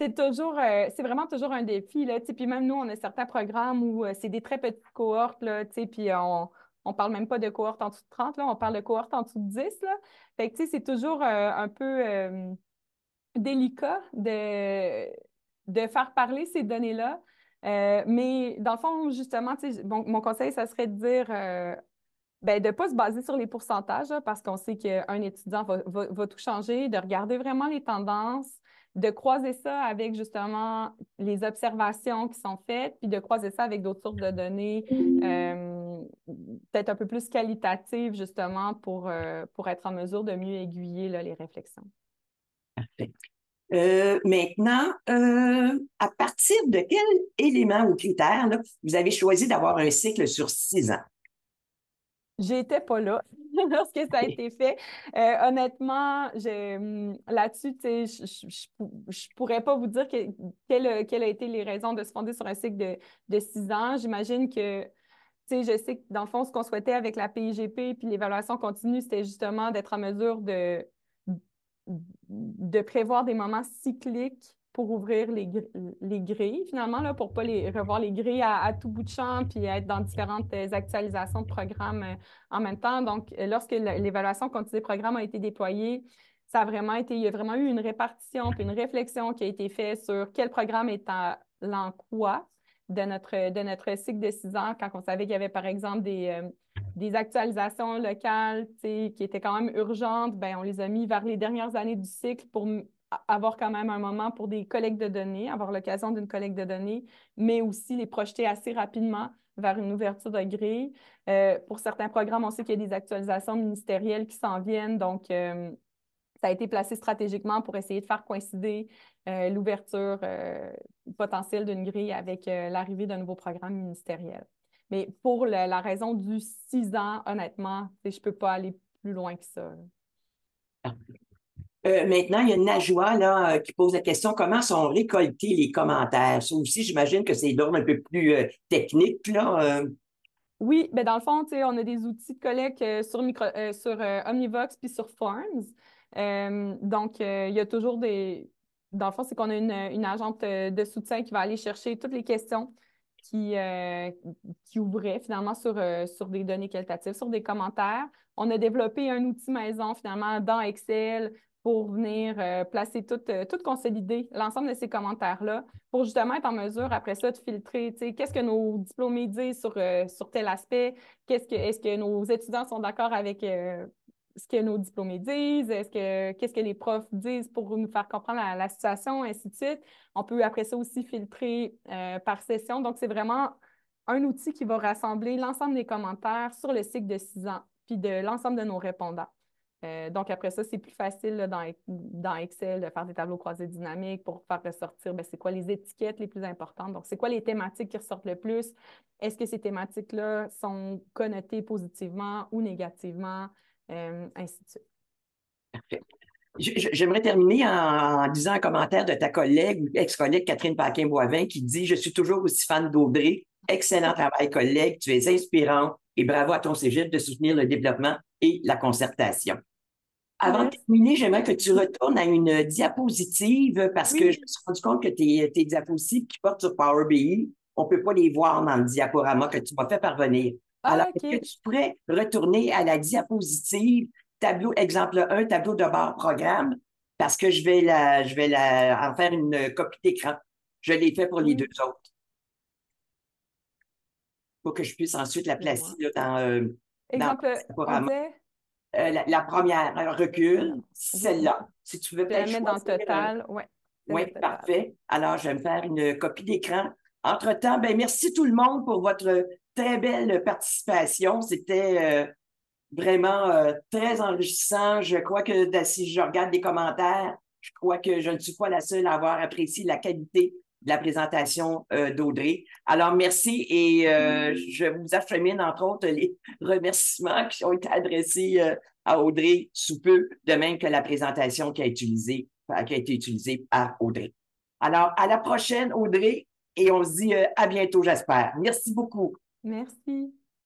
C'est toujours, c'est vraiment toujours un défi. Là, puis même nous, on a certains programmes où c'est des très petites cohortes, là, puis on, on parle même pas de cohorte en dessous de 30, là, on parle de cohorte en dessous de 10. c'est toujours euh, un peu euh, délicat de, de faire parler ces données-là. Euh, mais dans le fond, justement, mon conseil, ça serait de dire ben, de ne pas se baser sur les pourcentages, parce qu'on sait qu'un étudiant va, tout changer, de regarder vraiment les tendances, de croiser ça avec justement les observations qui sont faites, puis de croiser ça avec d'autres sources de données peut-être un peu plus qualitative justement, pour, euh, pour être en mesure de mieux aiguiller là, les réflexions. Parfait. Euh, maintenant, euh, à partir de quel élément ou critère vous avez choisi d'avoir un cycle sur six ans? J'étais pas là (laughs) lorsque ça a été fait. honnêtement, hum, là-dessus, je ne pourrais pas vous dire quelles ont été les raisons de se fonder sur un cycle de, de six ans. J'imagine que sais, je sais que dans le fond, ce qu'on souhaitait avec la PIGP puis l'évaluation continue, c'était justement d'être en mesure de, de prévoir des moments cycliques pour ouvrir les, grilles, finalement, là, pour ne pas les, revoir les grilles à, tout bout de champ puis être dans différentes euh, actualisations de programmes euh, en même temps. Donc, euh, lorsque l'évaluation continue des programmes a été déployée, ça a vraiment été, il y a vraiment eu une répartition puis une réflexion qui a été faite sur quel programme est en, quoi, de notre, de notre cycle de six ans, quand on savait qu'il y avait, par exemple, des, euh, des actualisations locales qui étaient quand même urgentes, ben, on les a mis vers les dernières années du cycle pour avoir quand même un moment pour des collectes de données, avoir l'occasion d'une collecte de données, mais aussi les projeter assez rapidement vers une ouverture de grille. Euh, pour certains programmes, on sait qu'il y a des actualisations ministérielles qui s'en viennent, donc euh, ça a été placé stratégiquement pour essayer de faire coïncider euh, l'ouverture euh, potentielle d'une grille avec euh, l'arrivée d'un nouveau programme ministériel. Mais pour la raison du six ans, honnêtement, je ne peux pas aller plus loin que ça. maintenant, il y a Najwa là, qui pose la question comment sont récoltés les commentaires? Ça aussi, j'imagine que c'est d'ordre un peu plus technique. Là, Oui, mais ben, dans le fond, on a des outils de collecte sur, sur Omnivox puis sur Forms. Euh, donc, euh, il y a toujours des. Dans le fond, c'est qu'on a une, agente euh, de soutien qui va aller chercher toutes les questions qui, qui ouvraient finalement sur, sur des données qualitatives, sur des commentaires. On a développé un outil maison finalement dans Excel pour venir placer tout, consolider l'ensemble de ces commentaires-là pour justement être en mesure après ça de filtrer, qu'est-ce que nos diplômés disent sur, sur tel aspect, qu'est-ce est-ce que nos étudiants sont d'accord avec ce que nos diplômés disent, est-ce que qu'est-ce que les profs disent pour nous faire comprendre la, situation, ainsi de suite. On peut après ça aussi filtrer euh, par session. Donc, c'est vraiment un outil qui va rassembler l'ensemble des commentaires sur le cycle de six ans, puis de l'ensemble de nos répondants. Euh, donc, après ça, c'est plus facile dans, dans, Excel de faire des tableaux croisés dynamiques pour faire ressortir ben, c'est quoi les étiquettes les plus importantes. Donc, c'est quoi les thématiques qui ressortent le plus? Est-ce que ces thématiques-là sont connotées positivement ou négativement? Euh, ainsi J'aimerais terminer en, disant un commentaire de ta collègue ou ex-collègue Catherine Paquin-Boivin qui dit Je suis toujours aussi fan d'Audrey. Excellent travail, collègue. Tu es inspirant et bravo à ton cégep de soutenir le développement et la concertation. Avant de terminer, j'aimerais que tu retournes à une diapositive parce que je me suis rendu compte que tes, tes diapositives qui portent sur Power BI, on ne peut pas les voir dans le diaporama que tu m'as fait parvenir. Alors, ah, est-ce que tu pourrais retourner à la diapositive, tableau exemple 1, tableau de bord programme, parce que je vais, la, je vais la, en faire une copie d'écran. Je l'ai fait pour les deux autres. Pour que je puisse ensuite la placer dans, euh, euh, la, première euh, recul, celle-là. Si tu veux je la mettre dans le total, oui. parfait. Alors, je vais me faire une copie d'écran. Entre-temps, ben, merci tout le monde pour votre très belle participation. C'était euh, vraiment euh, très enrichissant. Je crois que si je regarde les commentaires, je crois que je ne suis pas la seule à avoir apprécié la qualité de la présentation euh, d'Audrey. Alors, merci et je vous affirme, entre autres, les (laughs) remerciements qui ont été adressés à Audrey sous peu, de même que la présentation qui a, qui a été utilisée par Audrey. Alors, à la prochaine, Audrey, et on se dit à bientôt, j'espère. Merci beaucoup. Merci.